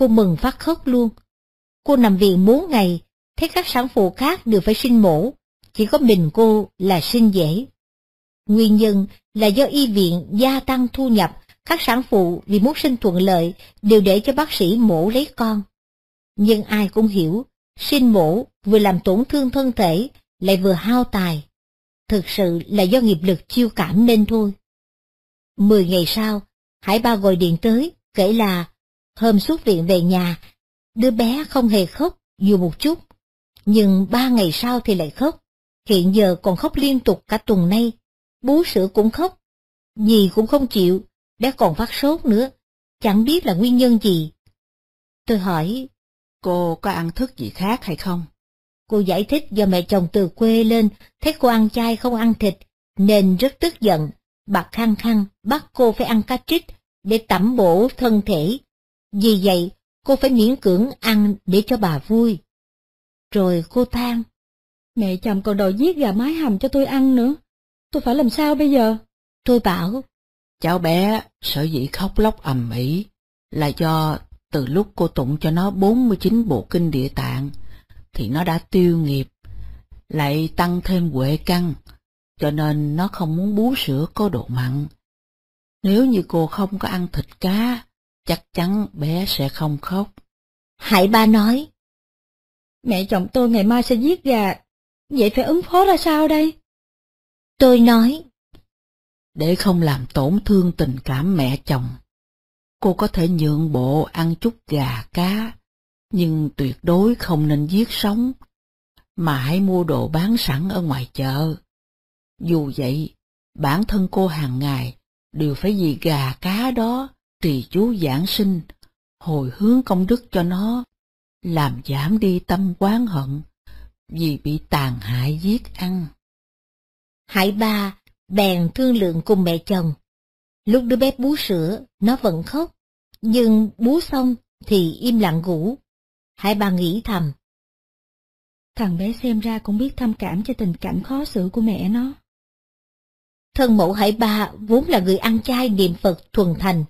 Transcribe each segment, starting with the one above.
cô mừng phát khóc luôn. Cô nằm viện bốn ngày, thấy các sản phụ khác đều phải sinh mổ, chỉ có mình cô là sinh dễ. Nguyên nhân là do y viện gia tăng thu nhập, các sản phụ vì muốn sinh thuận lợi đều để cho bác sĩ mổ lấy con. Nhưng ai cũng hiểu, sinh mổ vừa làm tổn thương thân thể, lại vừa hao tài. Thực sự là do nghiệp lực chiêu cảm nên thôi. Mười ngày sau, Hải Ba gọi điện tới, kể là Hôm xuất viện về nhà, đứa bé không hề khóc dù một chút, nhưng ba ngày sau thì lại khóc. Hiện giờ còn khóc liên tục cả tuần nay, bú sữa cũng khóc, gì cũng không chịu, bé còn phát sốt nữa, chẳng biết là nguyên nhân gì. Tôi hỏi, cô có ăn thức gì khác hay không? Cô giải thích do mẹ chồng từ quê lên, thấy cô ăn chay không ăn thịt, nên rất tức giận, bà khăng khăn bắt cô phải ăn cá trích để tẩm bổ thân thể vì vậy, cô phải miễn cưỡng ăn để cho bà vui. Rồi cô than. Mẹ chồng còn đòi giết gà mái hầm cho tôi ăn nữa. Tôi phải làm sao bây giờ? Tôi bảo. Cháu bé sở dĩ khóc lóc ầm ĩ là do từ lúc cô tụng cho nó 49 bộ kinh địa tạng thì nó đã tiêu nghiệp, lại tăng thêm huệ căng, cho nên nó không muốn bú sữa có độ mặn. Nếu như cô không có ăn thịt cá, chắc chắn bé sẽ không khóc. Hải ba nói, mẹ chồng tôi ngày mai sẽ giết gà, vậy phải ứng phó ra sao đây? Tôi nói, để không làm tổn thương tình cảm mẹ chồng, cô có thể nhượng bộ ăn chút gà cá, nhưng tuyệt đối không nên giết sống, mà hãy mua đồ bán sẵn ở ngoài chợ. Dù vậy, bản thân cô hàng ngày đều phải vì gà cá đó trì chú giảng sinh, hồi hướng công đức cho nó, làm giảm đi tâm quán hận, vì bị tàn hại giết ăn. Hải ba bèn thương lượng cùng mẹ chồng. Lúc đứa bé bú sữa, nó vẫn khóc, nhưng bú xong thì im lặng ngủ. Hải ba nghĩ thầm. Thằng bé xem ra cũng biết thâm cảm cho tình cảnh khó xử của mẹ nó. Thân mẫu Hải ba vốn là người ăn chay niệm Phật thuần thành,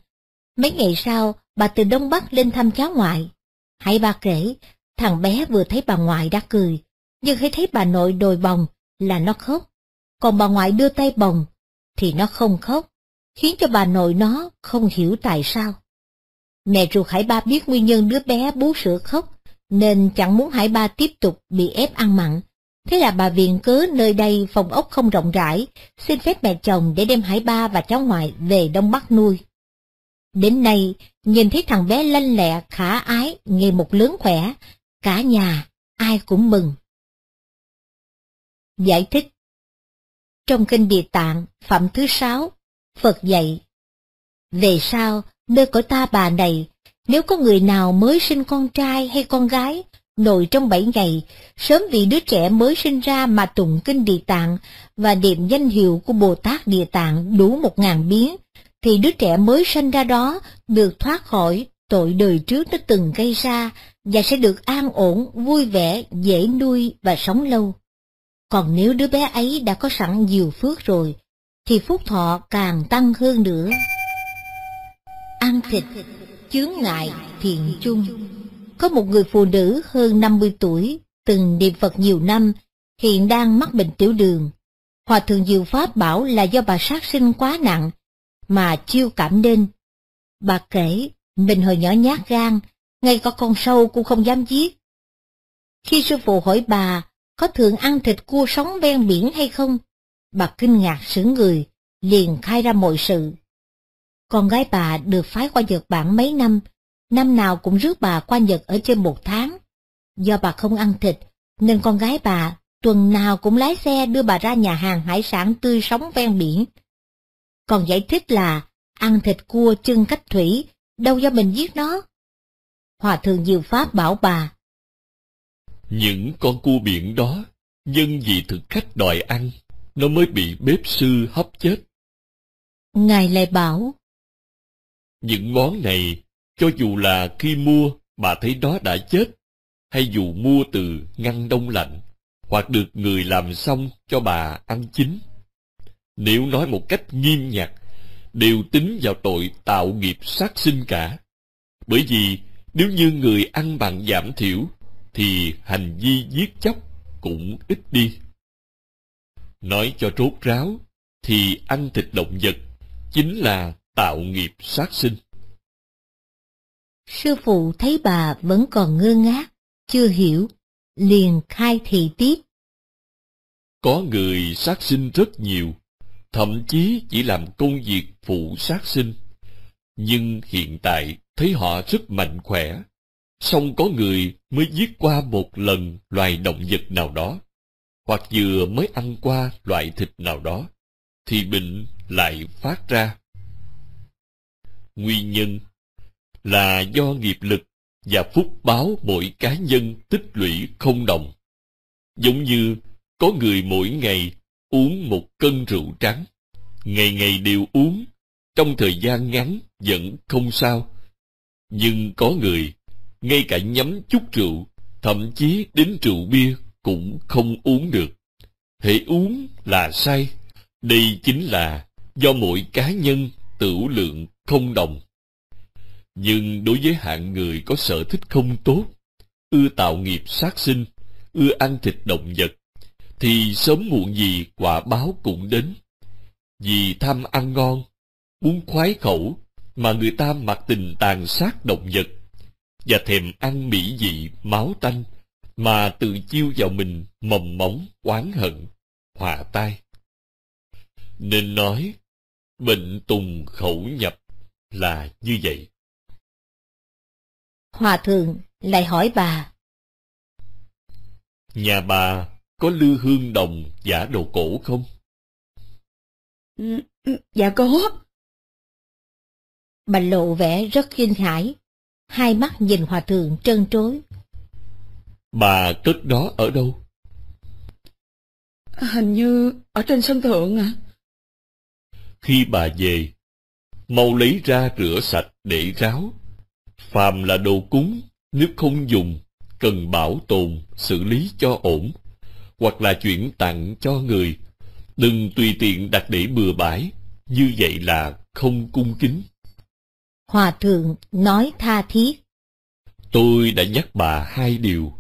Mấy ngày sau, bà từ Đông Bắc lên thăm cháu ngoại. Hãy bà kể, thằng bé vừa thấy bà ngoại đã cười, nhưng khi thấy bà nội đồi bồng là nó khóc. Còn bà ngoại đưa tay bồng, thì nó không khóc, khiến cho bà nội nó không hiểu tại sao. Mẹ ruột Hải Ba biết nguyên nhân đứa bé bú sữa khóc, nên chẳng muốn Hải Ba tiếp tục bị ép ăn mặn. Thế là bà viện cớ nơi đây phòng ốc không rộng rãi, xin phép mẹ chồng để đem Hải Ba và cháu ngoại về Đông Bắc nuôi. Đến nay, nhìn thấy thằng bé lanh lẹ, khả ái, ngày một lớn khỏe, cả nhà, ai cũng mừng. Giải thích Trong kinh Địa Tạng, Phẩm thứ sáu, Phật dạy Về sau, nơi của ta bà này, nếu có người nào mới sinh con trai hay con gái, nội trong bảy ngày, sớm vì đứa trẻ mới sinh ra mà tụng kinh Địa Tạng và niệm danh hiệu của Bồ Tát Địa Tạng đủ một ngàn biến, thì đứa trẻ mới sanh ra đó được thoát khỏi tội đời trước đã từng gây ra và sẽ được an ổn, vui vẻ, dễ nuôi và sống lâu. Còn nếu đứa bé ấy đã có sẵn nhiều phước rồi, thì phúc thọ càng tăng hơn nữa. Ăn thịt, chướng ngại, thiện chung Có một người phụ nữ hơn 50 tuổi, từng niệm Phật nhiều năm, hiện đang mắc bệnh tiểu đường. Hòa thượng Diệu Pháp bảo là do bà sát sinh quá nặng, mà chiêu cảm nên. Bà kể, mình hồi nhỏ nhát gan, ngay có con sâu cũng không dám giết. Khi sư phụ hỏi bà, có thường ăn thịt cua sống ven biển hay không? Bà kinh ngạc sững người, liền khai ra mọi sự. Con gái bà được phái qua Nhật Bản mấy năm, năm nào cũng rước bà qua Nhật ở trên một tháng. Do bà không ăn thịt, nên con gái bà tuần nào cũng lái xe đưa bà ra nhà hàng hải sản tươi sống ven biển, còn giải thích là ăn thịt cua chưng cách thủy, đâu do mình giết nó. Hòa thượng Diệu Pháp bảo bà. Những con cua biển đó, nhân vì thực khách đòi ăn, nó mới bị bếp sư hấp chết. Ngài lại bảo. Những món này, cho dù là khi mua bà thấy đó đã chết, hay dù mua từ ngăn đông lạnh, hoặc được người làm xong cho bà ăn chín nếu nói một cách nghiêm nhặt đều tính vào tội tạo nghiệp sát sinh cả bởi vì nếu như người ăn bằng giảm thiểu thì hành vi giết chóc cũng ít đi nói cho rốt ráo thì ăn thịt động vật chính là tạo nghiệp sát sinh sư phụ thấy bà vẫn còn ngơ ngác chưa hiểu liền khai thị tiếp có người sát sinh rất nhiều thậm chí chỉ làm công việc phụ sát sinh. Nhưng hiện tại thấy họ rất mạnh khỏe, song có người mới giết qua một lần loài động vật nào đó, hoặc vừa mới ăn qua loại thịt nào đó, thì bệnh lại phát ra. Nguyên nhân là do nghiệp lực và phúc báo mỗi cá nhân tích lũy không đồng. Giống như có người mỗi ngày uống một cân rượu trắng. Ngày ngày đều uống, trong thời gian ngắn vẫn không sao. Nhưng có người, ngay cả nhắm chút rượu, thậm chí đến rượu bia cũng không uống được. Hệ uống là say Đây chính là do mỗi cá nhân tửu lượng không đồng. Nhưng đối với hạng người có sở thích không tốt, ưa tạo nghiệp sát sinh, ưa ăn thịt động vật, thì sớm muộn gì quả báo cũng đến. Vì tham ăn ngon, muốn khoái khẩu, mà người ta mặc tình tàn sát động vật, và thèm ăn mỹ vị máu tanh, mà tự chiêu vào mình mầm móng oán hận, hòa tai. Nên nói, bệnh tùng khẩu nhập là như vậy. Hòa thượng lại hỏi bà. Nhà bà có lư hương đồng giả đồ cổ không? Ừ, ừ, dạ có. Bà lộ vẻ rất kinh hãi, hai mắt nhìn hòa thượng trân trối. Bà cất đó ở đâu? À, hình như ở trên sân thượng à. Khi bà về, mau lấy ra rửa sạch để ráo. Phàm là đồ cúng, nếu không dùng, cần bảo tồn, xử lý cho ổn hoặc là chuyển tặng cho người. Đừng tùy tiện đặt để bừa bãi, như vậy là không cung kính. Hòa thượng nói tha thiết. Tôi đã nhắc bà hai điều.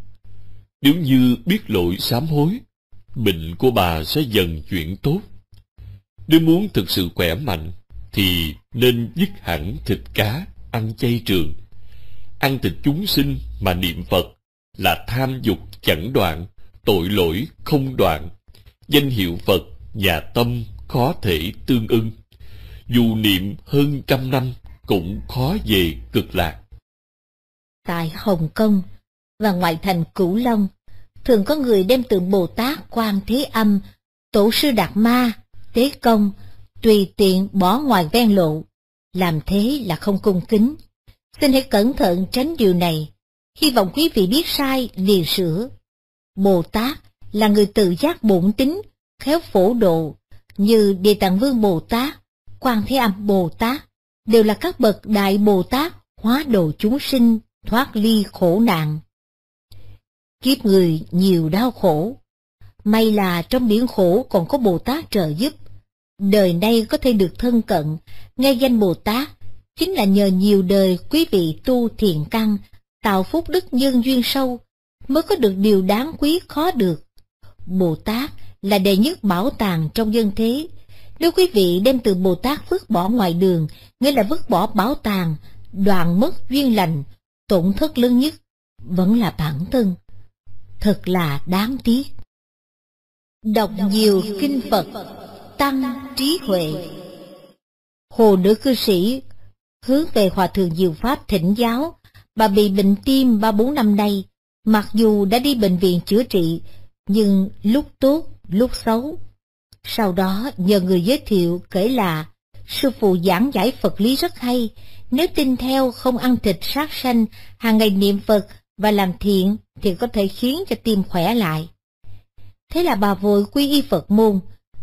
Nếu như biết lỗi sám hối, bệnh của bà sẽ dần chuyển tốt. Nếu muốn thực sự khỏe mạnh, thì nên dứt hẳn thịt cá, ăn chay trường. Ăn thịt chúng sinh mà niệm Phật là tham dục chẳng đoạn, tội lỗi không đoạn, danh hiệu Phật, nhà tâm khó thể tương ưng. Dù niệm hơn trăm năm cũng khó về cực lạc. Tại Hồng Kông và ngoại thành Cửu Long, thường có người đem tượng Bồ Tát Quan Thế Âm, Tổ sư Đạt Ma, Tế Công, tùy tiện bỏ ngoài ven lộ. Làm thế là không cung kính. Xin hãy cẩn thận tránh điều này. Hy vọng quý vị biết sai liền sửa, Bồ Tát là người tự giác bổn tính, khéo phổ độ, như Địa Tạng Vương Bồ Tát, Quan Thế Âm Bồ Tát, đều là các bậc Đại Bồ Tát hóa độ chúng sinh, thoát ly khổ nạn. Kiếp người nhiều đau khổ, may là trong biển khổ còn có Bồ Tát trợ giúp, đời nay có thể được thân cận, nghe danh Bồ Tát, chính là nhờ nhiều đời quý vị tu thiện căn, tạo phúc đức nhân duyên sâu, mới có được điều đáng quý khó được. Bồ Tát là đệ nhất bảo tàng trong dân thế. Nếu quý vị đem từ Bồ Tát vứt bỏ ngoài đường, nghĩa là vứt bỏ bảo tàng, đoạn mất duyên lành, tổn thất lớn nhất vẫn là bản thân. Thật là đáng tiếc. Đọc nhiều kinh Phật, tăng trí huệ. Hồ nữ cư sĩ hướng về Hòa Thượng Diệu Pháp thỉnh giáo, bà bị bệnh tim ba bốn năm nay, Mặc dù đã đi bệnh viện chữa trị, nhưng lúc tốt, lúc xấu. Sau đó nhờ người giới thiệu kể là Sư phụ giảng giải Phật lý rất hay, nếu tin theo không ăn thịt sát sanh, hàng ngày niệm Phật và làm thiện thì có thể khiến cho tim khỏe lại. Thế là bà vội quy y Phật môn,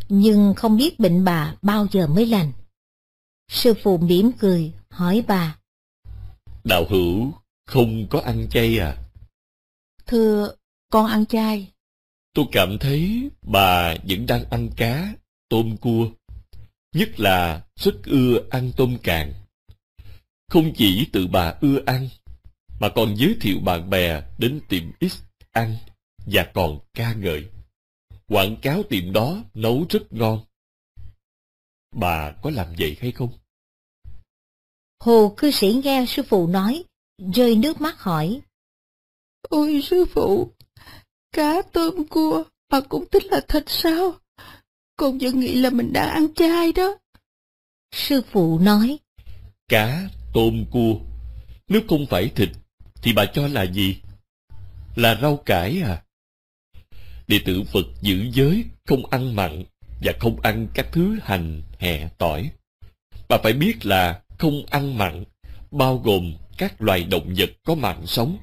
nhưng không biết bệnh bà bao giờ mới lành. Sư phụ mỉm cười, hỏi bà. Đạo hữu, không có ăn chay à? Thưa, con ăn chay. Tôi cảm thấy bà vẫn đang ăn cá, tôm cua. Nhất là rất ưa ăn tôm càng. Không chỉ tự bà ưa ăn, mà còn giới thiệu bạn bè đến tiệm X ăn và còn ca ngợi. Quảng cáo tiệm đó nấu rất ngon. Bà có làm vậy hay không? Hồ cư sĩ nghe sư phụ nói, rơi nước mắt hỏi. Ôi sư phụ, cá tôm cua mà cũng thích là thịt sao? Con vẫn nghĩ là mình đã ăn chay đó. Sư phụ nói. Cá, tôm, cua. Nếu không phải thịt, thì bà cho là gì? Là rau cải à? Đệ tử Phật giữ giới, không ăn mặn và không ăn các thứ hành, hẹ tỏi. Bà phải biết là không ăn mặn, bao gồm các loài động vật có mạng sống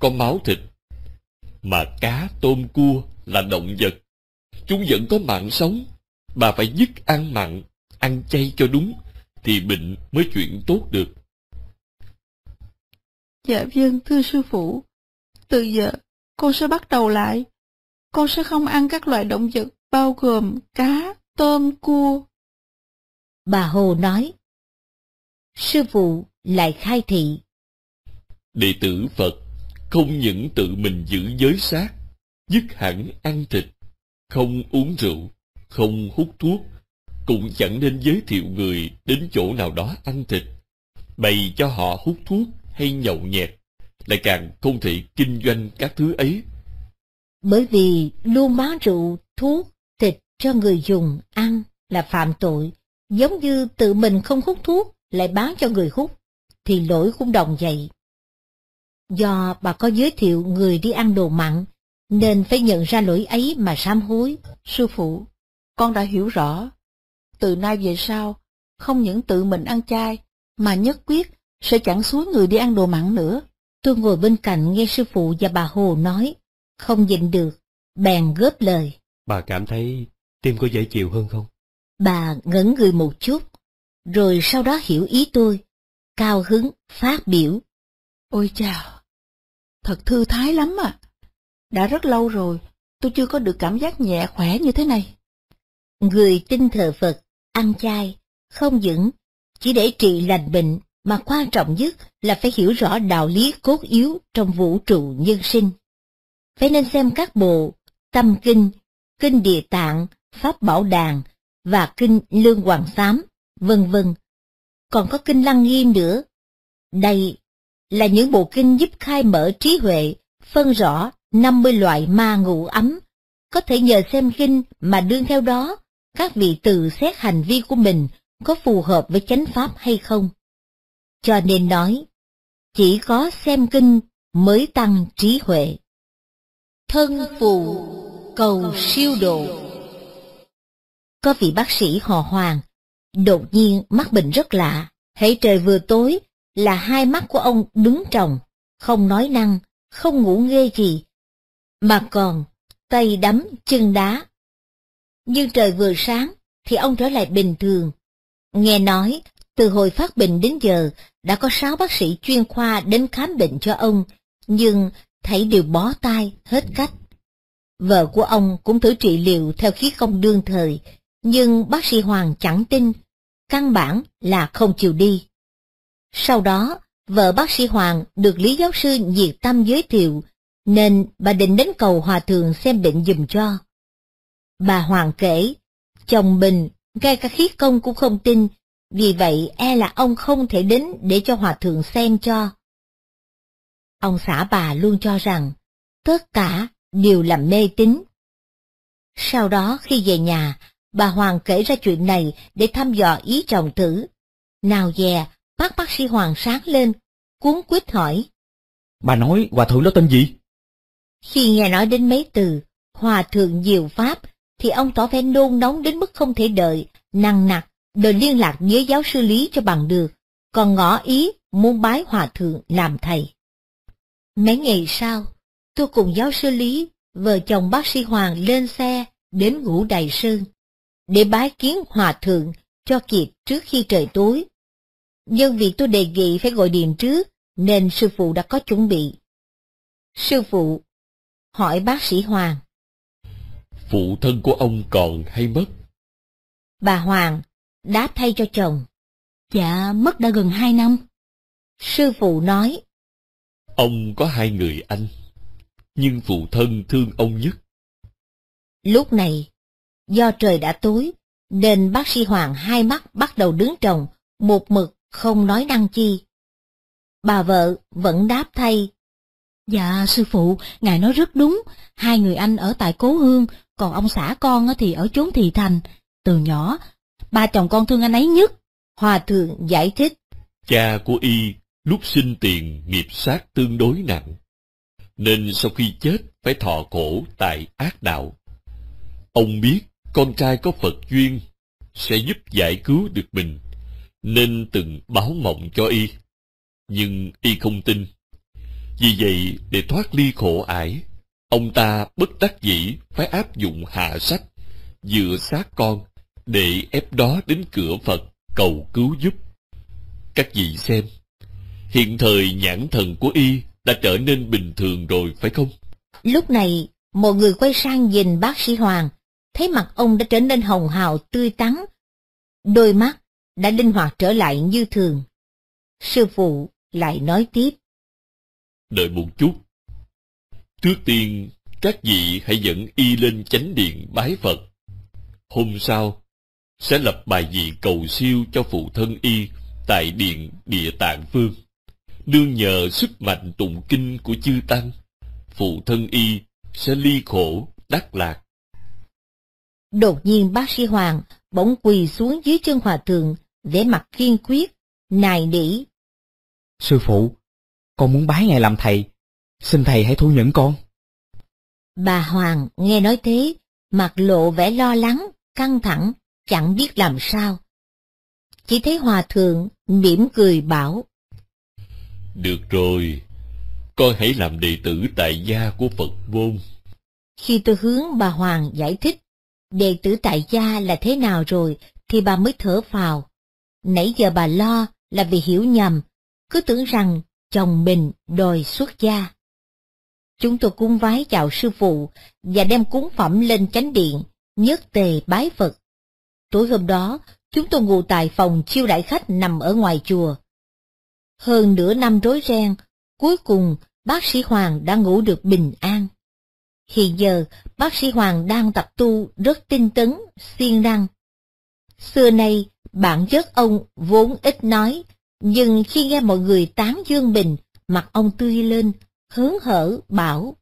có máu thịt mà cá tôm cua là động vật chúng vẫn có mạng sống bà phải dứt ăn mặn ăn chay cho đúng thì bệnh mới chuyển tốt được dạ vâng thưa sư phụ từ giờ con sẽ bắt đầu lại con sẽ không ăn các loại động vật bao gồm cá tôm cua bà hồ nói sư phụ lại khai thị đệ tử phật không những tự mình giữ giới sát, dứt hẳn ăn thịt, không uống rượu, không hút thuốc, cũng chẳng nên giới thiệu người đến chỗ nào đó ăn thịt, bày cho họ hút thuốc hay nhậu nhẹt, lại càng không thể kinh doanh các thứ ấy. Bởi vì luôn bán rượu, thuốc, thịt cho người dùng ăn là phạm tội, giống như tự mình không hút thuốc lại bán cho người hút, thì lỗi cũng đồng vậy do bà có giới thiệu người đi ăn đồ mặn, nên phải nhận ra lỗi ấy mà sám hối. Sư phụ, con đã hiểu rõ. Từ nay về sau, không những tự mình ăn chay, mà nhất quyết sẽ chẳng xúi người đi ăn đồ mặn nữa. Tôi ngồi bên cạnh nghe sư phụ và bà Hồ nói, không nhịn được, bèn góp lời. Bà cảm thấy tim có dễ chịu hơn không? Bà ngẩn người một chút, rồi sau đó hiểu ý tôi, cao hứng phát biểu. Ôi chào, thật thư thái lắm ạ. À. Đã rất lâu rồi, tôi chưa có được cảm giác nhẹ khỏe như thế này. Người tin thờ Phật, ăn chay, không những chỉ để trị lành bệnh, mà quan trọng nhất là phải hiểu rõ đạo lý cốt yếu trong vũ trụ nhân sinh. Phải nên xem các bộ Tâm Kinh, Kinh Địa Tạng, Pháp Bảo Đàn và Kinh Lương Hoàng Xám, vân vân. Còn có Kinh Lăng Nghiêm nữa. Đây là những bộ kinh giúp khai mở trí huệ, phân rõ 50 loại ma ngụ ấm. Có thể nhờ xem kinh mà đương theo đó, các vị tự xét hành vi của mình có phù hợp với chánh pháp hay không. Cho nên nói, chỉ có xem kinh mới tăng trí huệ. Thân phù cầu siêu độ Có vị bác sĩ họ Hoàng, đột nhiên mắc bệnh rất lạ, hãy trời vừa tối là hai mắt của ông đứng trồng, không nói năng, không ngủ ghê gì, mà còn tay đấm chân đá. Nhưng trời vừa sáng thì ông trở lại bình thường. Nghe nói, từ hồi phát bệnh đến giờ đã có sáu bác sĩ chuyên khoa đến khám bệnh cho ông, nhưng thấy đều bó tay hết cách. Vợ của ông cũng thử trị liệu theo khí công đương thời, nhưng bác sĩ Hoàng chẳng tin, căn bản là không chịu đi. Sau đó, vợ bác sĩ Hoàng được Lý Giáo sư nhiệt Tâm giới thiệu, nên bà định đến cầu Hòa Thượng xem bệnh dùm cho. Bà Hoàng kể, chồng Bình, ngay cả khí công cũng không tin, vì vậy e là ông không thể đến để cho Hòa Thượng xem cho. Ông xã bà luôn cho rằng, tất cả đều là mê tín. Sau đó khi về nhà, bà Hoàng kể ra chuyện này để thăm dò ý chồng thử Nào dè, Mắt bác sĩ Hoàng sáng lên, cuốn quýt hỏi. Bà nói Hòa Thượng đó tên gì? Khi nghe nói đến mấy từ, Hòa Thượng Diệu Pháp, thì ông tỏ vẻ nôn nóng đến mức không thể đợi, năng nặc, đòi liên lạc với giáo sư Lý cho bằng được, còn ngỏ ý muốn bái Hòa Thượng làm thầy. Mấy ngày sau, tôi cùng giáo sư Lý, vợ chồng bác sĩ Hoàng lên xe đến ngũ Đài Sơn, để bái kiến Hòa Thượng cho kịp trước khi trời tối nhưng vì tôi đề nghị phải gọi điện trước, nên sư phụ đã có chuẩn bị. Sư phụ, hỏi bác sĩ Hoàng. Phụ thân của ông còn hay mất? Bà Hoàng, đã thay cho chồng. Dạ, mất đã gần hai năm. Sư phụ nói. Ông có hai người anh, nhưng phụ thân thương ông nhất. Lúc này, do trời đã tối, nên bác sĩ Hoàng hai mắt bắt đầu đứng trồng, một mực không nói năng chi. Bà vợ vẫn đáp thay. Dạ, sư phụ, ngài nói rất đúng, hai người anh ở tại Cố Hương, còn ông xã con thì ở chốn Thị Thành. Từ nhỏ, ba chồng con thương anh ấy nhất. Hòa thượng giải thích. Cha của y lúc sinh tiền nghiệp sát tương đối nặng, nên sau khi chết phải thọ khổ tại ác đạo. Ông biết con trai có Phật duyên sẽ giúp giải cứu được mình nên từng báo mộng cho y nhưng y không tin vì vậy để thoát ly khổ ải ông ta bất đắc dĩ phải áp dụng hạ sách dựa xác con để ép đó đến cửa phật cầu cứu giúp các vị xem hiện thời nhãn thần của y đã trở nên bình thường rồi phải không lúc này một người quay sang nhìn bác sĩ hoàng thấy mặt ông đã trở nên hồng hào tươi tắn đôi mắt đã linh hoạt trở lại như thường. Sư phụ lại nói tiếp. Đợi một chút. Trước tiên, các vị hãy dẫn y lên chánh điện bái Phật. Hôm sau, sẽ lập bài vị cầu siêu cho phụ thân y tại điện địa tạng phương. Đương nhờ sức mạnh tụng kinh của chư Tăng, phụ thân y sẽ ly khổ, đắc lạc. Đột nhiên bác sĩ Hoàng bỗng quỳ xuống dưới chân hòa thượng vẻ mặt kiên quyết, nài nỉ. Sư phụ, con muốn bái ngài làm thầy, xin thầy hãy thu nhận con. Bà Hoàng nghe nói thế, mặt lộ vẻ lo lắng, căng thẳng, chẳng biết làm sao. Chỉ thấy Hòa Thượng mỉm cười bảo. Được rồi, con hãy làm đệ tử tại gia của Phật Môn. Khi tôi hướng bà Hoàng giải thích, đệ tử tại gia là thế nào rồi, thì bà mới thở phào. Nãy giờ bà lo là vì hiểu nhầm, cứ tưởng rằng chồng mình đòi xuất gia. Chúng tôi cung vái chào sư phụ và đem cúng phẩm lên chánh điện, nhất tề bái Phật. Tối hôm đó, chúng tôi ngủ tại phòng chiêu đại khách nằm ở ngoài chùa. Hơn nửa năm rối ren, cuối cùng bác sĩ Hoàng đã ngủ được bình an. Hiện giờ, bác sĩ Hoàng đang tập tu rất tinh tấn, siêng năng. Xưa nay, Bản chất ông vốn ít nói, nhưng khi nghe mọi người tán Dương Bình, mặt ông tươi lên, hớn hở bảo.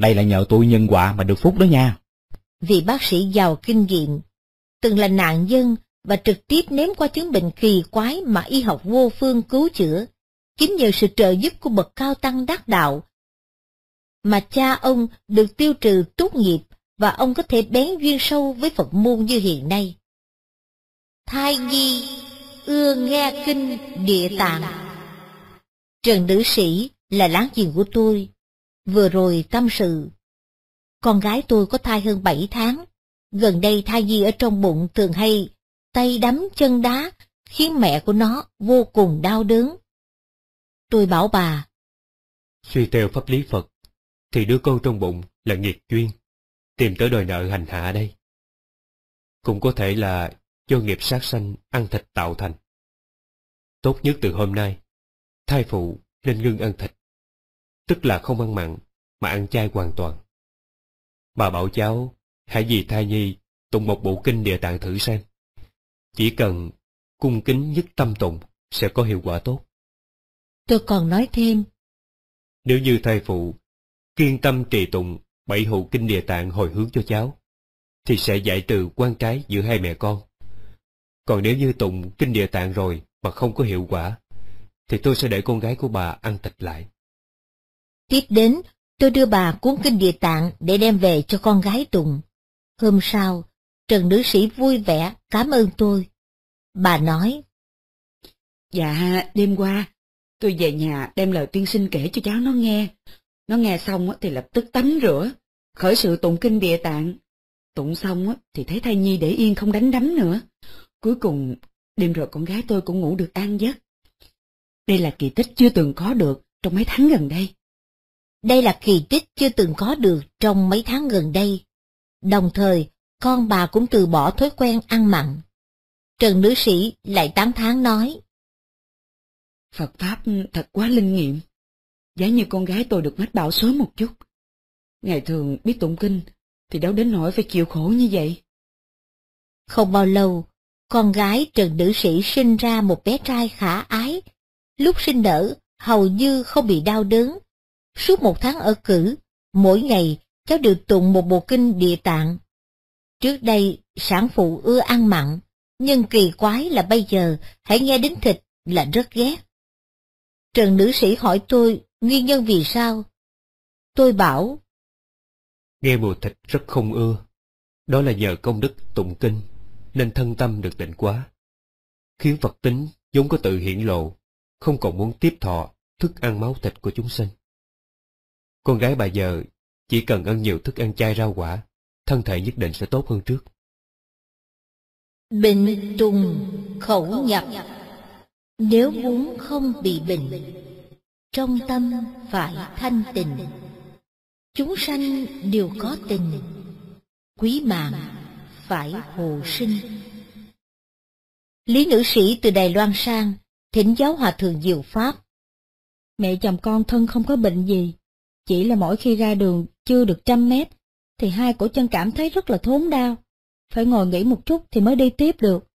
Đây là nhờ tôi nhân quả mà được phúc đó nha. Vì bác sĩ giàu kinh nghiệm, từng là nạn nhân và trực tiếp nếm qua chứng bệnh kỳ quái mà y học vô phương cứu chữa, chính nhờ sự trợ giúp của bậc cao tăng đắc đạo. Mà cha ông được tiêu trừ tốt nghiệp và ông có thể bén duyên sâu với Phật môn như hiện nay. Thai nhi ưa nghe kinh địa tạng. Trần nữ sĩ là láng giềng của tôi, vừa rồi tâm sự. Con gái tôi có thai hơn bảy tháng, gần đây thai nhi ở trong bụng thường hay tay đấm chân đá, khiến mẹ của nó vô cùng đau đớn. Tôi bảo bà, Suy theo pháp lý Phật, thì đứa con trong bụng là nghiệp duyên, tìm tới đòi nợ hành hạ đây. Cũng có thể là do nghiệp sát sanh ăn thịt tạo thành. Tốt nhất từ hôm nay, thai phụ nên ngưng ăn thịt, tức là không ăn mặn mà ăn chay hoàn toàn. Bà bảo cháu hãy vì thai nhi tụng một bộ kinh địa tạng thử xem. Chỉ cần cung kính nhất tâm tụng sẽ có hiệu quả tốt. Tôi còn nói thêm. Nếu như thai phụ kiên tâm trì tụng bảy hộ kinh địa tạng hồi hướng cho cháu, thì sẽ giải trừ quan trái giữa hai mẹ con. Còn nếu như tụng kinh địa tạng rồi mà không có hiệu quả, thì tôi sẽ để con gái của bà ăn thịt lại. Tiếp đến, tôi đưa bà cuốn kinh địa tạng để đem về cho con gái tụng. Hôm sau, Trần nữ sĩ vui vẻ cảm ơn tôi. Bà nói, Dạ, đêm qua, tôi về nhà đem lời tiên sinh kể cho cháu nó nghe. Nó nghe xong thì lập tức tắm rửa, khởi sự tụng kinh địa tạng. Tụng xong thì thấy thai nhi để yên không đánh đấm nữa. Cuối cùng, đêm rồi con gái tôi cũng ngủ được an giấc. Đây là kỳ tích chưa từng có được trong mấy tháng gần đây. Đây là kỳ tích chưa từng có được trong mấy tháng gần đây. Đồng thời, con bà cũng từ bỏ thói quen ăn mặn. Trần nữ sĩ lại tám tháng nói. Phật Pháp thật quá linh nghiệm. Giá như con gái tôi được mách bảo sớm một chút. Ngày thường biết tụng kinh, thì đâu đến nỗi phải chịu khổ như vậy. Không bao lâu, con gái Trần Nữ Sĩ sinh ra một bé trai khả ái. Lúc sinh nở, hầu như không bị đau đớn. Suốt một tháng ở cử, mỗi ngày cháu được tụng một bộ kinh địa tạng. Trước đây, sản phụ ưa ăn mặn, nhưng kỳ quái là bây giờ hãy nghe đến thịt là rất ghét. Trần nữ sĩ hỏi tôi nguyên nhân vì sao? Tôi bảo. Nghe mùi thịt rất không ưa, đó là nhờ công đức tụng kinh nên thân tâm được tịnh quá. Khiến Phật tính vốn có tự hiển lộ, không còn muốn tiếp thọ thức ăn máu thịt của chúng sinh. Con gái bà giờ chỉ cần ăn nhiều thức ăn chay rau quả, thân thể nhất định sẽ tốt hơn trước. Bệnh trùng khẩu nhập Nếu muốn không bị bệnh Trong tâm phải thanh tịnh Chúng sanh đều có tình Quý mạng phải hồ sinh. Lý nữ sĩ từ Đài Loan sang, thỉnh giáo hòa thượng diệu Pháp. Mẹ chồng con thân không có bệnh gì, chỉ là mỗi khi ra đường chưa được trăm mét, thì hai cổ chân cảm thấy rất là thốn đau, phải ngồi nghỉ một chút thì mới đi tiếp được.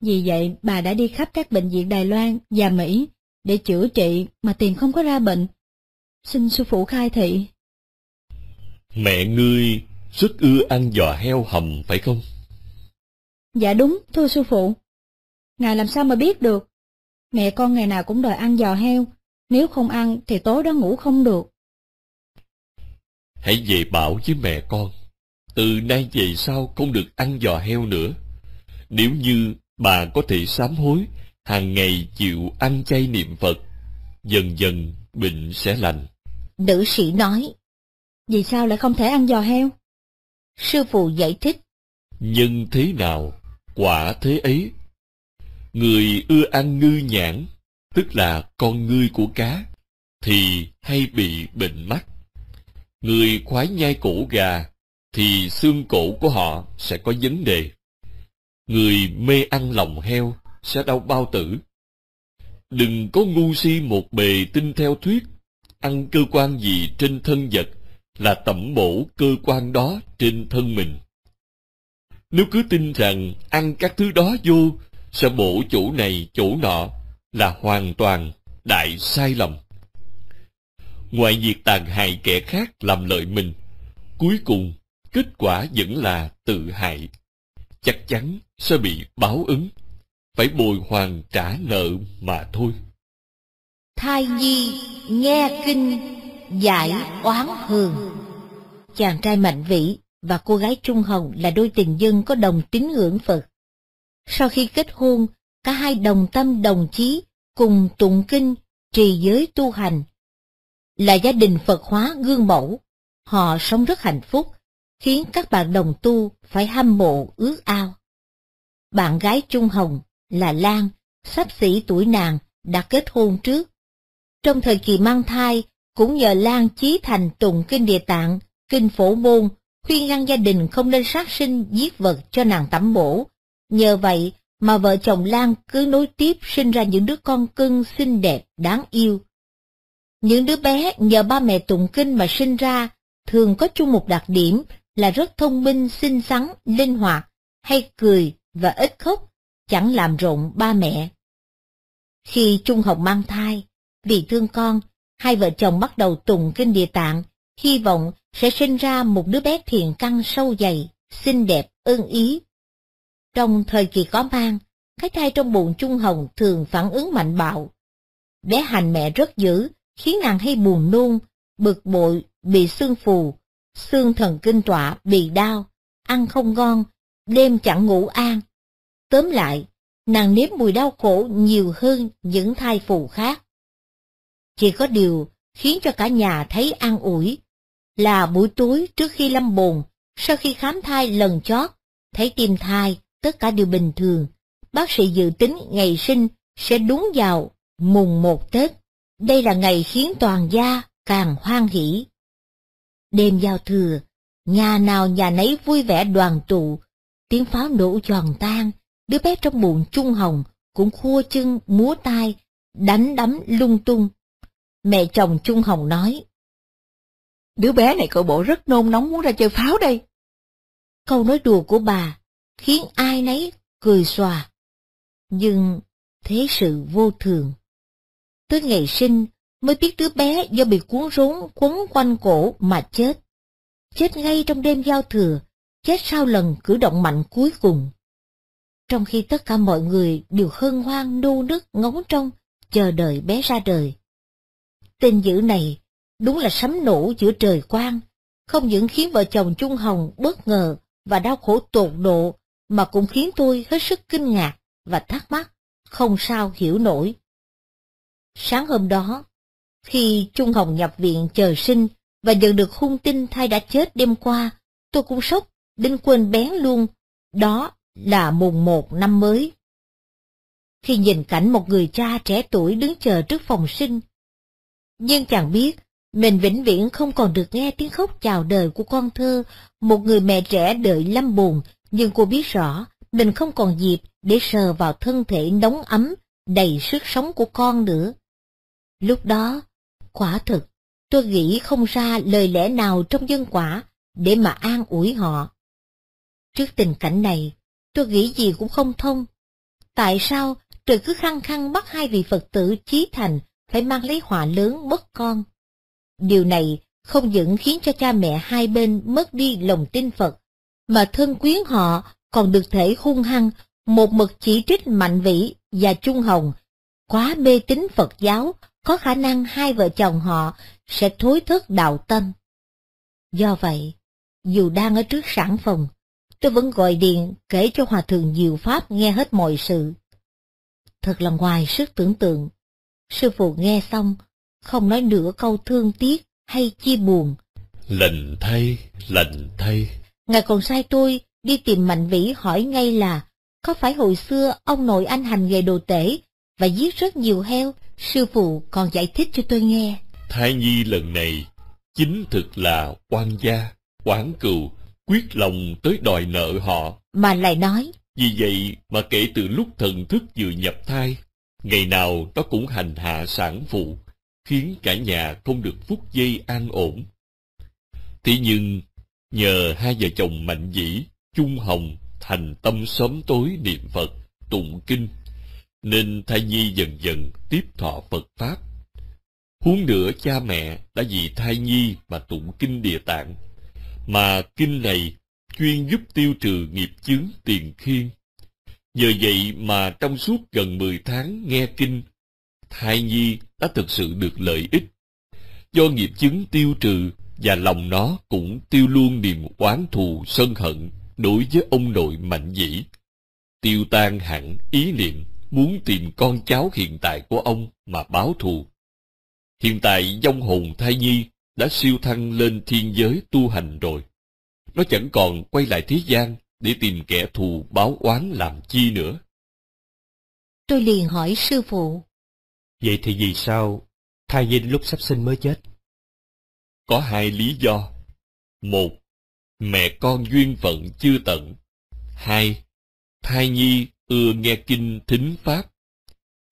Vì vậy, bà đã đi khắp các bệnh viện Đài Loan và Mỹ để chữa trị mà tìm không có ra bệnh. Xin sư phụ khai thị. Mẹ ngươi rất ưa ăn giò heo hầm phải không? Dạ đúng, thưa sư phụ. Ngài làm sao mà biết được? Mẹ con ngày nào cũng đòi ăn giò heo, nếu không ăn thì tối đó ngủ không được. Hãy về bảo với mẹ con, từ nay về sau không được ăn giò heo nữa. Nếu như bà có thể sám hối, hàng ngày chịu ăn chay niệm Phật, dần dần bệnh sẽ lành. Nữ sĩ nói, vì sao lại không thể ăn giò heo? Sư phụ giải thích. Nhân thế nào, quả thế ấy. Người ưa ăn ngư nhãn, tức là con ngươi của cá, thì hay bị bệnh mắt. Người khoái nhai cổ gà, thì xương cổ của họ sẽ có vấn đề. Người mê ăn lòng heo sẽ đau bao tử. Đừng có ngu si một bề tin theo thuyết, ăn cơ quan gì trên thân vật là tẩm bổ cơ quan đó trên thân mình. Nếu cứ tin rằng ăn các thứ đó vô sẽ bổ chỗ này chỗ nọ là hoàn toàn đại sai lầm. Ngoài việc tàn hại kẻ khác làm lợi mình, cuối cùng kết quả vẫn là tự hại. Chắc chắn sẽ bị báo ứng, phải bồi hoàn trả nợ mà thôi. Thai nhi nghe kinh giải oán hường chàng trai mạnh vĩ và cô gái trung hồng là đôi tình dân có đồng tín ngưỡng phật sau khi kết hôn cả hai đồng tâm đồng chí cùng tụng kinh trì giới tu hành là gia đình phật hóa gương mẫu họ sống rất hạnh phúc khiến các bạn đồng tu phải hâm mộ ước ao bạn gái trung hồng là lan sắp xỉ tuổi nàng đã kết hôn trước trong thời kỳ mang thai cũng nhờ Lan Chí Thành tụng kinh địa tạng, kinh phổ môn, khuyên ngăn gia đình không nên sát sinh giết vật cho nàng tẩm bổ. Nhờ vậy mà vợ chồng Lan cứ nối tiếp sinh ra những đứa con cưng xinh đẹp, đáng yêu. Những đứa bé nhờ ba mẹ tụng kinh mà sinh ra, thường có chung một đặc điểm là rất thông minh, xinh xắn, linh hoạt, hay cười và ít khóc, chẳng làm rộn ba mẹ. Khi Trung Hồng mang thai, vì thương con hai vợ chồng bắt đầu tùng kinh địa tạng, hy vọng sẽ sinh ra một đứa bé thiền căn sâu dày, xinh đẹp, ưng ý. Trong thời kỳ có mang, cái thai trong bụng Trung Hồng thường phản ứng mạnh bạo. Bé hành mẹ rất dữ, khiến nàng hay buồn nôn, bực bội, bị xương phù, xương thần kinh tọa bị đau, ăn không ngon, đêm chẳng ngủ an. Tóm lại, nàng nếm mùi đau khổ nhiều hơn những thai phù khác. Chỉ có điều khiến cho cả nhà thấy an ủi. Là buổi tối trước khi lâm bồn, sau khi khám thai lần chót, thấy tim thai, tất cả đều bình thường. Bác sĩ dự tính ngày sinh sẽ đúng vào mùng một Tết. Đây là ngày khiến toàn gia càng hoan hỉ Đêm giao thừa, nhà nào nhà nấy vui vẻ đoàn tụ, tiếng pháo nổ giòn tan, đứa bé trong bụng trung hồng cũng khua chân múa tai đánh đấm lung tung Mẹ chồng Trung Hồng nói. Đứa bé này cậu bộ rất nôn nóng muốn ra chơi pháo đây. Câu nói đùa của bà khiến ai nấy cười xòa. Nhưng thế sự vô thường. Tới ngày sinh mới biết đứa bé do bị cuốn rốn quấn quanh cổ mà chết. Chết ngay trong đêm giao thừa, chết sau lần cử động mạnh cuối cùng. Trong khi tất cả mọi người đều hân hoan nô nức ngóng trông, chờ đợi bé ra đời, Tên dữ này đúng là sấm nổ giữa trời quang, không những khiến vợ chồng Chung Hồng bất ngờ và đau khổ tột độ, mà cũng khiến tôi hết sức kinh ngạc và thắc mắc, không sao hiểu nổi. Sáng hôm đó, khi Chung Hồng nhập viện chờ sinh và nhận được hung tin thai đã chết đêm qua, tôi cũng sốc đến quên bén luôn, đó là mùng một năm mới. Khi nhìn cảnh một người cha trẻ tuổi đứng chờ trước phòng sinh, nhưng chàng biết mình vĩnh viễn không còn được nghe tiếng khóc chào đời của con thơ, một người mẹ trẻ đợi lâm buồn, nhưng cô biết rõ mình không còn dịp để sờ vào thân thể nóng ấm, đầy sức sống của con nữa. Lúc đó, quả thực, tôi nghĩ không ra lời lẽ nào trong dân quả để mà an ủi họ. Trước tình cảnh này, tôi nghĩ gì cũng không thông. Tại sao trời cứ khăng khăng bắt hai vị Phật tử chí thành phải mang lấy họa lớn mất con. Điều này không những khiến cho cha mẹ hai bên mất đi lòng tin Phật, mà thân quyến họ còn được thể hung hăng, một mực chỉ trích Mạnh Vĩ và Trung Hồng, quá mê tín Phật giáo, có khả năng hai vợ chồng họ sẽ thối thức đạo tâm. Do vậy, dù đang ở trước sản phòng, tôi vẫn gọi điện kể cho Hòa Thượng Diệu Pháp nghe hết mọi sự. Thật là ngoài sức tưởng tượng, Sư phụ nghe xong, không nói nửa câu thương tiếc hay chia buồn. lệnh thay, lệnh thay. Ngài còn sai tôi đi tìm Mạnh Vĩ hỏi ngay là, có phải hồi xưa ông nội anh hành nghề đồ tể và giết rất nhiều heo, sư phụ còn giải thích cho tôi nghe. Thái Nhi lần này, chính thực là quan gia, oán cừu, quyết lòng tới đòi nợ họ. Mà lại nói. Vì vậy mà kể từ lúc thần thức vừa nhập thai, Ngày nào nó cũng hành hạ sản phụ, khiến cả nhà không được phút giây an ổn. Thế nhưng, nhờ hai vợ chồng mạnh dĩ, chung hồng, thành tâm sớm tối niệm Phật, tụng kinh, nên thai nhi dần dần tiếp thọ Phật Pháp. Huống nữa cha mẹ đã vì thai nhi mà tụng kinh địa tạng, mà kinh này chuyên giúp tiêu trừ nghiệp chướng tiền khiên Nhờ vậy mà trong suốt gần 10 tháng nghe kinh, thai nhi đã thực sự được lợi ích. Do nghiệp chứng tiêu trừ và lòng nó cũng tiêu luôn niềm oán thù sân hận đối với ông nội mạnh dĩ. Tiêu tan hẳn ý niệm muốn tìm con cháu hiện tại của ông mà báo thù. Hiện tại dông hồn thai nhi đã siêu thăng lên thiên giới tu hành rồi. Nó chẳng còn quay lại thế gian để tìm kẻ thù báo oán làm chi nữa. Tôi liền hỏi sư phụ. Vậy thì vì sao thai nhi lúc sắp sinh mới chết? Có hai lý do. Một, mẹ con duyên phận chưa tận. Hai, thai nhi ưa nghe kinh thính pháp.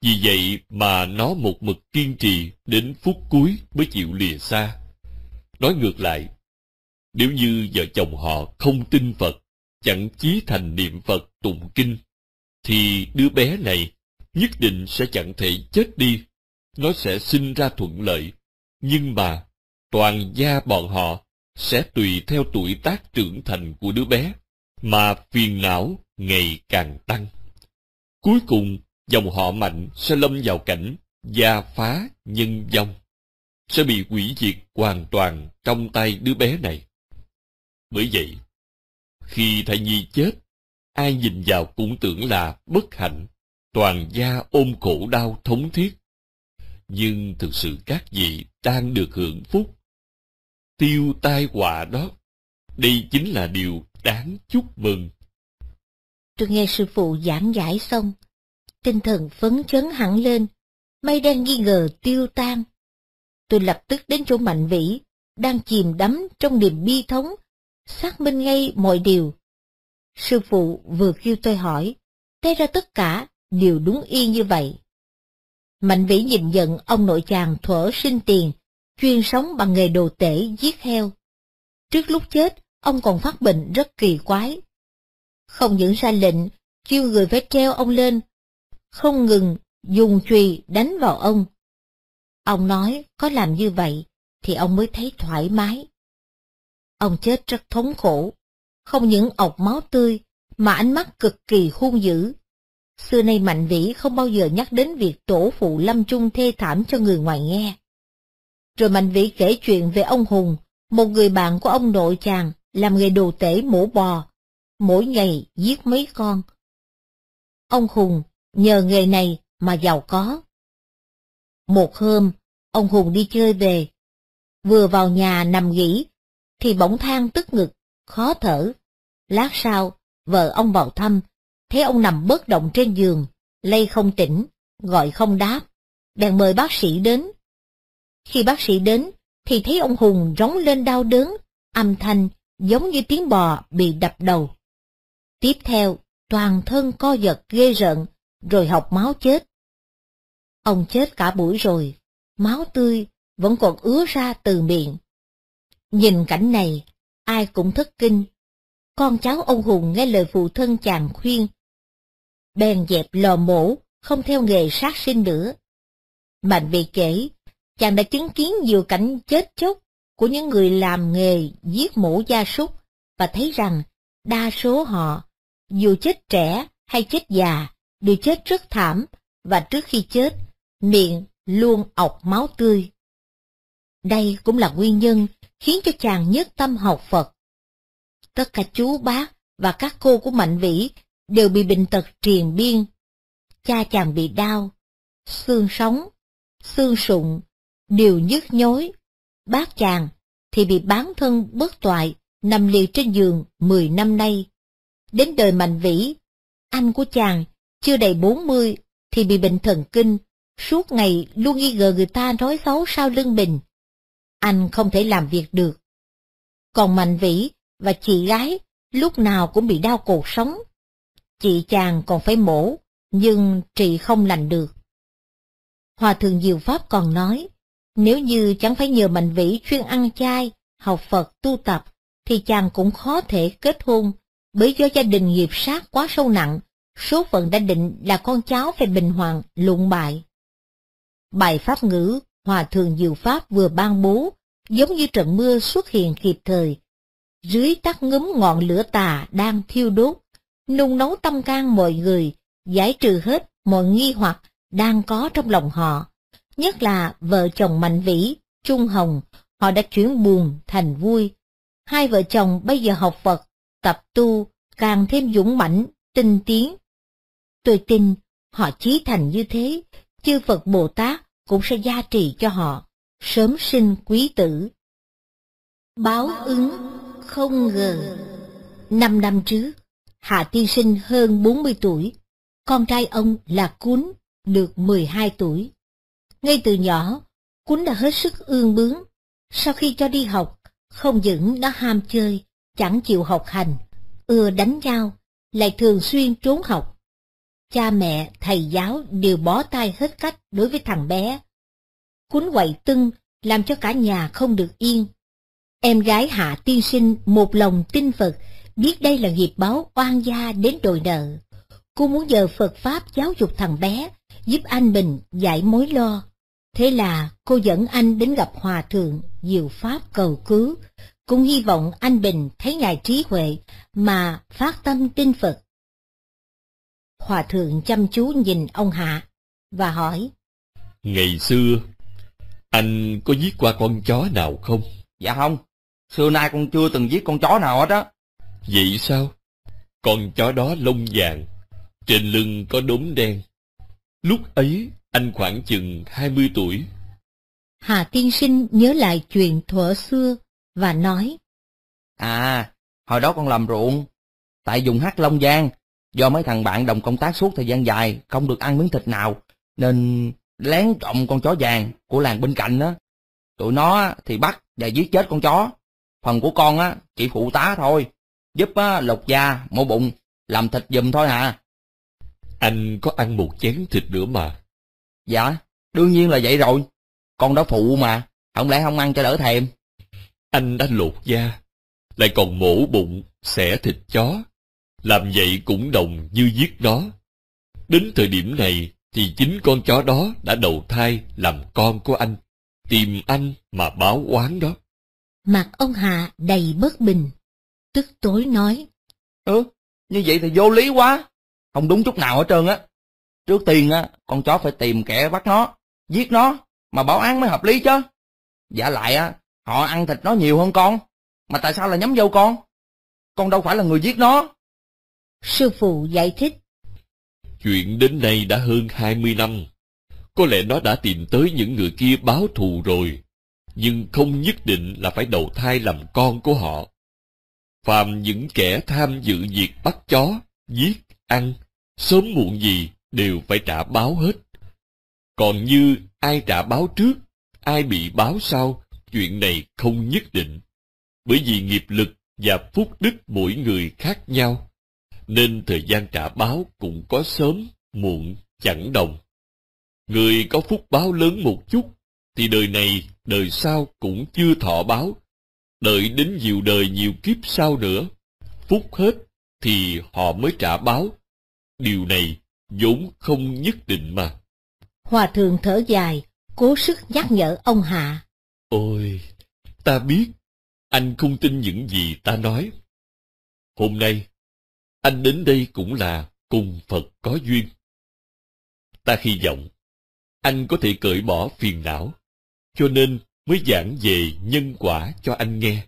Vì vậy mà nó một mực kiên trì đến phút cuối mới chịu lìa xa. Nói ngược lại, nếu như vợ chồng họ không tin Phật, chẳng chí thành niệm Phật tụng kinh, thì đứa bé này nhất định sẽ chẳng thể chết đi. Nó sẽ sinh ra thuận lợi, nhưng mà toàn gia bọn họ sẽ tùy theo tuổi tác trưởng thành của đứa bé, mà phiền não ngày càng tăng. Cuối cùng, dòng họ mạnh sẽ lâm vào cảnh gia phá nhân vong, sẽ bị hủy diệt hoàn toàn trong tay đứa bé này. Bởi vậy, khi thai nhi chết, ai nhìn vào cũng tưởng là bất hạnh, toàn gia ôm khổ đau thống thiết. Nhưng thực sự các vị đang được hưởng phúc. Tiêu tai họa đó, đây chính là điều đáng chúc mừng. Tôi nghe sư phụ giảng giải xong, tinh thần phấn chấn hẳn lên, mây đen nghi ngờ tiêu tan. Tôi lập tức đến chỗ Mạnh Vĩ, đang chìm đắm trong niềm bi thống xác minh ngay mọi điều. Sư phụ vừa kêu tôi hỏi, thế ra tất cả đều đúng y như vậy. Mạnh vĩ nhìn giận ông nội chàng thuở sinh tiền, chuyên sống bằng nghề đồ tể giết heo. Trước lúc chết, ông còn phát bệnh rất kỳ quái. Không những ra lệnh, kêu người phải treo ông lên, không ngừng dùng chùy đánh vào ông. Ông nói có làm như vậy thì ông mới thấy thoải mái. Ông chết rất thống khổ, không những ọc máu tươi, mà ánh mắt cực kỳ hung dữ. Xưa nay Mạnh Vĩ không bao giờ nhắc đến việc tổ phụ lâm trung thê thảm cho người ngoài nghe. Rồi Mạnh Vĩ kể chuyện về ông Hùng, một người bạn của ông nội chàng, làm nghề đồ tể mổ bò, mỗi ngày giết mấy con. Ông Hùng nhờ nghề này mà giàu có. Một hôm, ông Hùng đi chơi về. Vừa vào nhà nằm nghỉ, thì bỗng than tức ngực, khó thở. Lát sau, vợ ông vào thăm, thấy ông nằm bất động trên giường, lây không tỉnh, gọi không đáp, bèn mời bác sĩ đến. Khi bác sĩ đến, thì thấy ông Hùng rống lên đau đớn, âm thanh giống như tiếng bò bị đập đầu. Tiếp theo, toàn thân co giật ghê rợn, rồi học máu chết. Ông chết cả buổi rồi, máu tươi vẫn còn ứa ra từ miệng. Nhìn cảnh này, ai cũng thất kinh. Con cháu ông Hùng nghe lời phụ thân chàng khuyên. Bèn dẹp lò mổ, không theo nghề sát sinh nữa. Mạnh bị kể, chàng đã chứng kiến nhiều cảnh chết chóc của những người làm nghề giết mổ gia súc và thấy rằng đa số họ, dù chết trẻ hay chết già, đều chết rất thảm và trước khi chết, miệng luôn ọc máu tươi. Đây cũng là nguyên nhân khiến cho chàng nhất tâm học Phật. Tất cả chú bác và các cô của Mạnh Vĩ đều bị bệnh tật triền biên. Cha chàng bị đau, xương sống, xương sụn, đều nhức nhối. Bác chàng thì bị bán thân bất toại, nằm liệt trên giường 10 năm nay. Đến đời Mạnh Vĩ, anh của chàng chưa đầy 40 thì bị bệnh thần kinh, suốt ngày luôn nghi ngờ người ta nói xấu sau lưng mình anh không thể làm việc được. Còn Mạnh Vĩ và chị gái lúc nào cũng bị đau cột sống. Chị chàng còn phải mổ, nhưng chị không lành được. Hòa thượng Diệu Pháp còn nói, nếu như chẳng phải nhờ Mạnh Vĩ chuyên ăn chay, học Phật, tu tập, thì chàng cũng khó thể kết hôn, bởi do gia đình nghiệp sát quá sâu nặng, số phận đã định là con cháu phải bình hoàng, lụng bại. Bài pháp ngữ Hòa thượng Diệu Pháp vừa ban bố, giống như trận mưa xuất hiện kịp thời. Dưới tắt ngấm ngọn lửa tà đang thiêu đốt, nung nấu tâm can mọi người, giải trừ hết mọi nghi hoặc đang có trong lòng họ. Nhất là vợ chồng Mạnh Vĩ, Trung Hồng, họ đã chuyển buồn thành vui. Hai vợ chồng bây giờ học Phật, tập tu, càng thêm dũng mãnh, tinh tiến. Tôi tin, họ chí thành như thế, chư Phật Bồ Tát cũng sẽ gia trì cho họ, sớm sinh quý tử. Báo ứng không ngờ Năm năm trước, Hạ Tiên Sinh hơn bốn mươi tuổi, con trai ông là Cún được mười hai tuổi. Ngay từ nhỏ, Cún đã hết sức ương bướng. Sau khi cho đi học, không những nó ham chơi, chẳng chịu học hành, ưa đánh nhau, lại thường xuyên trốn học cha mẹ, thầy giáo đều bó tay hết cách đối với thằng bé. Cuốn quậy tưng làm cho cả nhà không được yên. Em gái Hạ Tiên Sinh một lòng tin Phật, biết đây là nghiệp báo oan gia đến đồi nợ. Cô muốn nhờ Phật Pháp giáo dục thằng bé, giúp anh mình giải mối lo. Thế là cô dẫn anh đến gặp Hòa Thượng, diệu Pháp cầu cứu, cũng hy vọng anh Bình thấy Ngài trí huệ mà phát tâm tin Phật. Hòa thượng chăm chú nhìn ông Hạ và hỏi. Ngày xưa, anh có giết qua con chó nào không? Dạ không, xưa nay con chưa từng giết con chó nào hết á. Vậy sao? Con chó đó lông vàng, trên lưng có đốm đen. Lúc ấy, anh khoảng chừng 20 tuổi. Hà Tiên Sinh nhớ lại chuyện thuở xưa và nói. À, hồi đó con làm ruộng, tại vùng Hát Long Giang, Do mấy thằng bạn đồng công tác suốt thời gian dài không được ăn miếng thịt nào, nên lén trộm con chó vàng của làng bên cạnh đó. Tụi nó thì bắt và giết chết con chó. Phần của con á chỉ phụ tá thôi, giúp á, lột da, mổ bụng, làm thịt giùm thôi à. Anh có ăn một chén thịt nữa mà. Dạ, đương nhiên là vậy rồi. Con đó phụ mà, không lẽ không ăn cho đỡ thèm. Anh đã lột da, lại còn mổ bụng, xẻ thịt chó. Làm vậy cũng đồng như giết nó. Đến thời điểm này thì chính con chó đó đã đầu thai làm con của anh, tìm anh mà báo oán đó. Mặt ông Hạ đầy bất bình, tức tối nói. Ừ, như vậy thì vô lý quá, không đúng chút nào hết trơn á. Trước tiên á, con chó phải tìm kẻ bắt nó, giết nó, mà báo án mới hợp lý chứ. Dạ lại á, họ ăn thịt nó nhiều hơn con, mà tại sao là nhắm vô con? Con đâu phải là người giết nó. Sư phụ giải thích. Chuyện đến nay đã hơn 20 năm. Có lẽ nó đã tìm tới những người kia báo thù rồi, nhưng không nhất định là phải đầu thai làm con của họ. Phàm những kẻ tham dự việc bắt chó, giết, ăn, sớm muộn gì đều phải trả báo hết. Còn như ai trả báo trước, ai bị báo sau, chuyện này không nhất định. Bởi vì nghiệp lực và phúc đức mỗi người khác nhau nên thời gian trả báo cũng có sớm, muộn, chẳng đồng. Người có phúc báo lớn một chút, thì đời này, đời sau cũng chưa thọ báo. Đợi đến nhiều đời nhiều kiếp sau nữa, phúc hết thì họ mới trả báo. Điều này vốn không nhất định mà. Hòa thượng thở dài, cố sức nhắc nhở ông Hạ. Ôi, ta biết, anh không tin những gì ta nói. Hôm nay, anh đến đây cũng là cùng Phật có duyên. Ta hy vọng, anh có thể cởi bỏ phiền não, cho nên mới giảng về nhân quả cho anh nghe.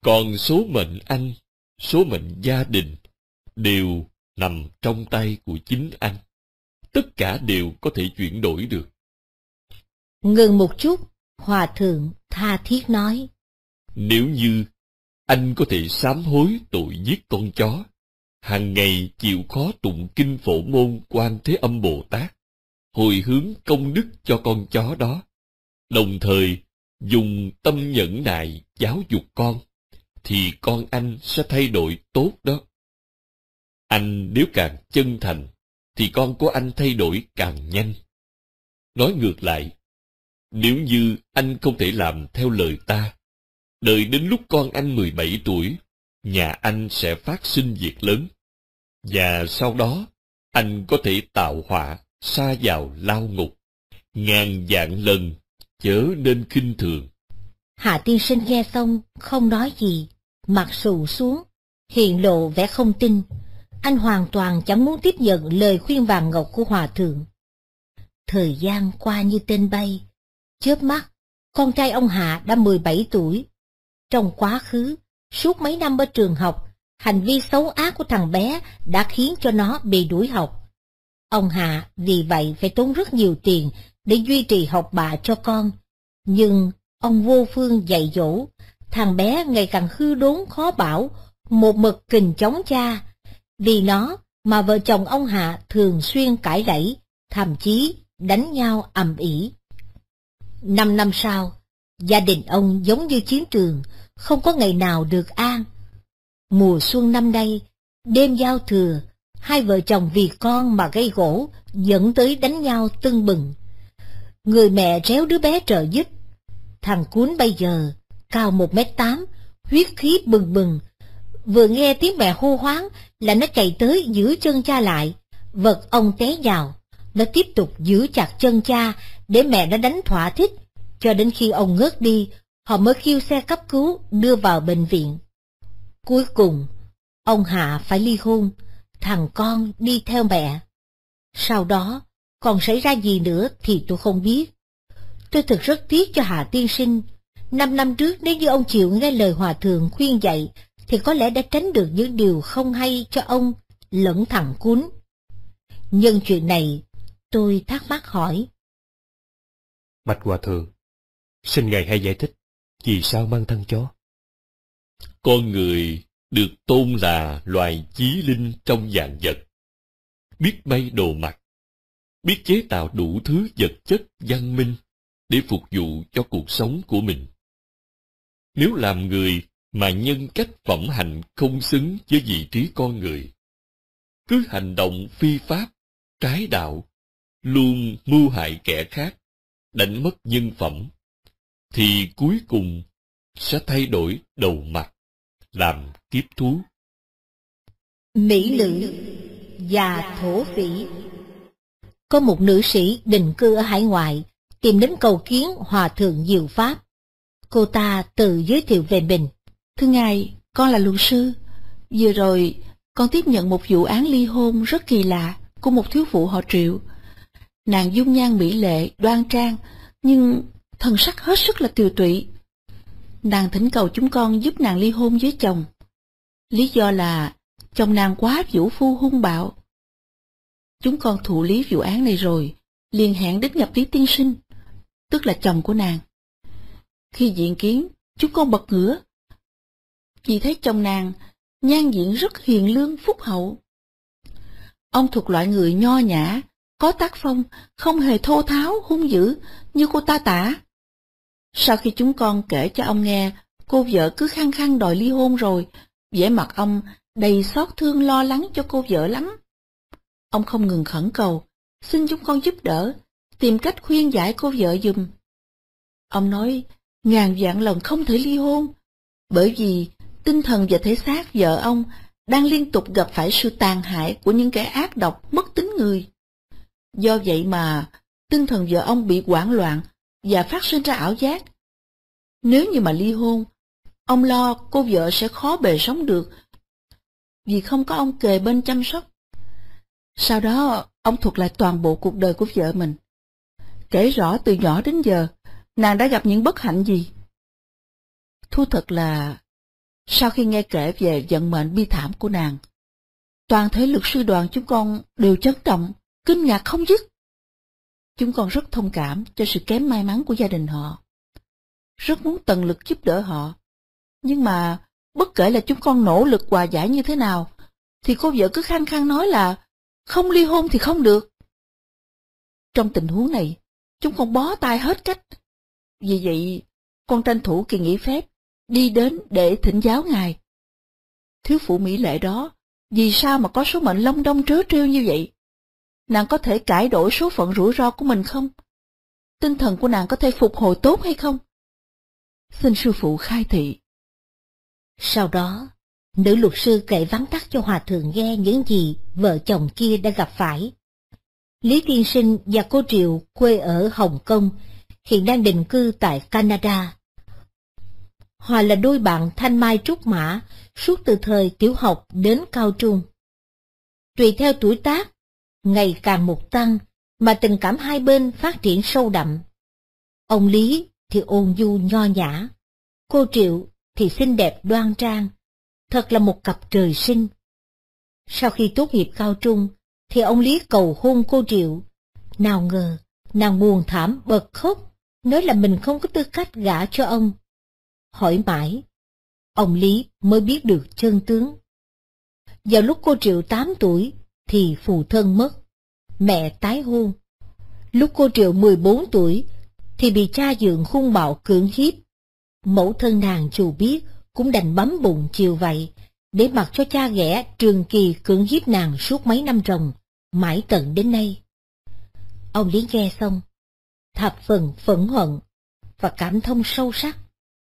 Còn số mệnh anh, số mệnh gia đình, đều nằm trong tay của chính anh. Tất cả đều có thể chuyển đổi được. Ngừng một chút, Hòa Thượng tha thiết nói. Nếu như anh có thể sám hối tội giết con chó, hàng ngày chịu khó tụng kinh phổ môn quan thế âm bồ tát hồi hướng công đức cho con chó đó đồng thời dùng tâm nhẫn nại giáo dục con thì con anh sẽ thay đổi tốt đó anh nếu càng chân thành thì con của anh thay đổi càng nhanh nói ngược lại nếu như anh không thể làm theo lời ta đợi đến lúc con anh mười bảy tuổi nhà anh sẽ phát sinh việc lớn. Và sau đó, anh có thể tạo họa, xa vào lao ngục, ngàn dạng lần, chớ nên khinh thường. Hạ tiên sinh nghe xong, không nói gì, mặt sù xuống, hiện lộ vẻ không tin. Anh hoàn toàn chẳng muốn tiếp nhận lời khuyên vàng ngọc của hòa thượng. Thời gian qua như tên bay, chớp mắt, con trai ông Hạ đã 17 tuổi. Trong quá khứ, Suốt mấy năm ở trường học, hành vi xấu ác của thằng bé đã khiến cho nó bị đuổi học. Ông Hạ vì vậy phải tốn rất nhiều tiền để duy trì học bạ cho con. Nhưng ông vô phương dạy dỗ, thằng bé ngày càng hư đốn khó bảo, một mực kình chống cha. Vì nó mà vợ chồng ông Hạ thường xuyên cãi đẩy, thậm chí đánh nhau ầm ĩ. Năm năm sau, gia đình ông giống như chiến trường, không có ngày nào được an. Mùa xuân năm nay, đêm giao thừa, hai vợ chồng vì con mà gây gỗ, dẫn tới đánh nhau tưng bừng. Người mẹ réo đứa bé trợ giúp. Thằng cuốn bây giờ, cao một mét tám, huyết khí bừng bừng. Vừa nghe tiếng mẹ hô hoáng là nó chạy tới giữ chân cha lại, vật ông té nhào. Nó tiếp tục giữ chặt chân cha để mẹ nó đánh thỏa thích, cho đến khi ông ngớt đi, họ mới kêu xe cấp cứu đưa vào bệnh viện. Cuối cùng, ông Hạ phải ly hôn, thằng con đi theo mẹ. Sau đó, còn xảy ra gì nữa thì tôi không biết. Tôi thực rất tiếc cho Hạ Tiên Sinh. Năm năm trước nếu như ông chịu nghe lời Hòa Thượng khuyên dạy, thì có lẽ đã tránh được những điều không hay cho ông lẫn thằng cún. Nhân chuyện này, tôi thắc mắc hỏi. Bạch Hòa Thượng, xin Ngài hay giải thích vì sao mang thân chó con người được tôn là loài chí linh trong dạng vật biết may đồ mặc biết chế tạo đủ thứ vật chất văn minh để phục vụ cho cuộc sống của mình nếu làm người mà nhân cách phẩm hạnh không xứng với vị trí con người cứ hành động phi pháp trái đạo luôn mưu hại kẻ khác đánh mất nhân phẩm thì cuối cùng sẽ thay đổi đầu mặt, làm kiếp thú. Mỹ nữ và Thổ Phỉ Có một nữ sĩ định cư ở hải ngoại, tìm đến cầu kiến Hòa Thượng Diệu Pháp. Cô ta tự giới thiệu về mình. Thưa ngài, con là luật sư. Vừa rồi, con tiếp nhận một vụ án ly hôn rất kỳ lạ của một thiếu phụ họ triệu. Nàng dung nhan mỹ lệ, đoan trang, nhưng thần sắc hết sức là tiều tụy. Nàng thỉnh cầu chúng con giúp nàng ly hôn với chồng. Lý do là chồng nàng quá vũ phu hung bạo. Chúng con thụ lý vụ án này rồi, liền hẹn đến gặp Lý Tiên Sinh, tức là chồng của nàng. Khi diện kiến, chúng con bật ngửa. Vì thấy chồng nàng, nhan diện rất hiền lương phúc hậu. Ông thuộc loại người nho nhã, có tác phong, không hề thô tháo, hung dữ, như cô ta tả. Sau khi chúng con kể cho ông nghe, cô vợ cứ khăng khăng đòi ly hôn rồi, vẻ mặt ông đầy xót thương lo lắng cho cô vợ lắm. Ông không ngừng khẩn cầu, xin chúng con giúp đỡ, tìm cách khuyên giải cô vợ dùm. Ông nói, ngàn vạn lần không thể ly hôn, bởi vì tinh thần và thể xác vợ ông đang liên tục gặp phải sự tàn hại của những kẻ ác độc mất tính người. Do vậy mà, tinh thần vợ ông bị hoảng loạn và phát sinh ra ảo giác. Nếu như mà ly hôn, ông lo cô vợ sẽ khó bề sống được vì không có ông kề bên chăm sóc. Sau đó, ông thuật lại toàn bộ cuộc đời của vợ mình. Kể rõ từ nhỏ đến giờ, nàng đã gặp những bất hạnh gì. Thu thật là, sau khi nghe kể về vận mệnh bi thảm của nàng, toàn thể luật sư đoàn chúng con đều chấn động, kinh ngạc không dứt chúng con rất thông cảm cho sự kém may mắn của gia đình họ. Rất muốn tận lực giúp đỡ họ. Nhưng mà, bất kể là chúng con nỗ lực hòa giải như thế nào, thì cô vợ cứ khăng khăng nói là không ly hôn thì không được. Trong tình huống này, chúng con bó tay hết cách. Vì vậy, con tranh thủ kỳ nghỉ phép, đi đến để thỉnh giáo ngài. Thiếu phụ mỹ lệ đó, vì sao mà có số mệnh long đong trớ trêu như vậy? nàng có thể cải đổi số phận rủi ro của mình không? Tinh thần của nàng có thể phục hồi tốt hay không? Xin sư phụ khai thị. Sau đó, nữ luật sư kể vắn tắt cho hòa thượng nghe những gì vợ chồng kia đã gặp phải. Lý Tiên Sinh và cô Triệu quê ở Hồng Kông, hiện đang định cư tại Canada. Họ là đôi bạn thanh mai trúc mã, suốt từ thời tiểu học đến cao trung. Tùy theo tuổi tác ngày càng một tăng, mà tình cảm hai bên phát triển sâu đậm. Ông Lý thì ôn du nho nhã, cô Triệu thì xinh đẹp đoan trang, thật là một cặp trời sinh. Sau khi tốt nghiệp cao trung, thì ông Lý cầu hôn cô Triệu. Nào ngờ, nàng buồn thảm bật khóc, nói là mình không có tư cách gả cho ông. Hỏi mãi, ông Lý mới biết được chân tướng. Vào lúc cô Triệu tám tuổi, thì phù thân mất mẹ tái hôn. Lúc cô Triệu 14 tuổi, thì bị cha dượng hung bạo cưỡng hiếp. Mẫu thân nàng dù biết, cũng đành bấm bụng chiều vậy, để mặc cho cha ghẻ trường kỳ cưỡng hiếp nàng suốt mấy năm rồng, mãi tận đến nay. Ông Lý nghe xong, thập phần phẫn hận và cảm thông sâu sắc,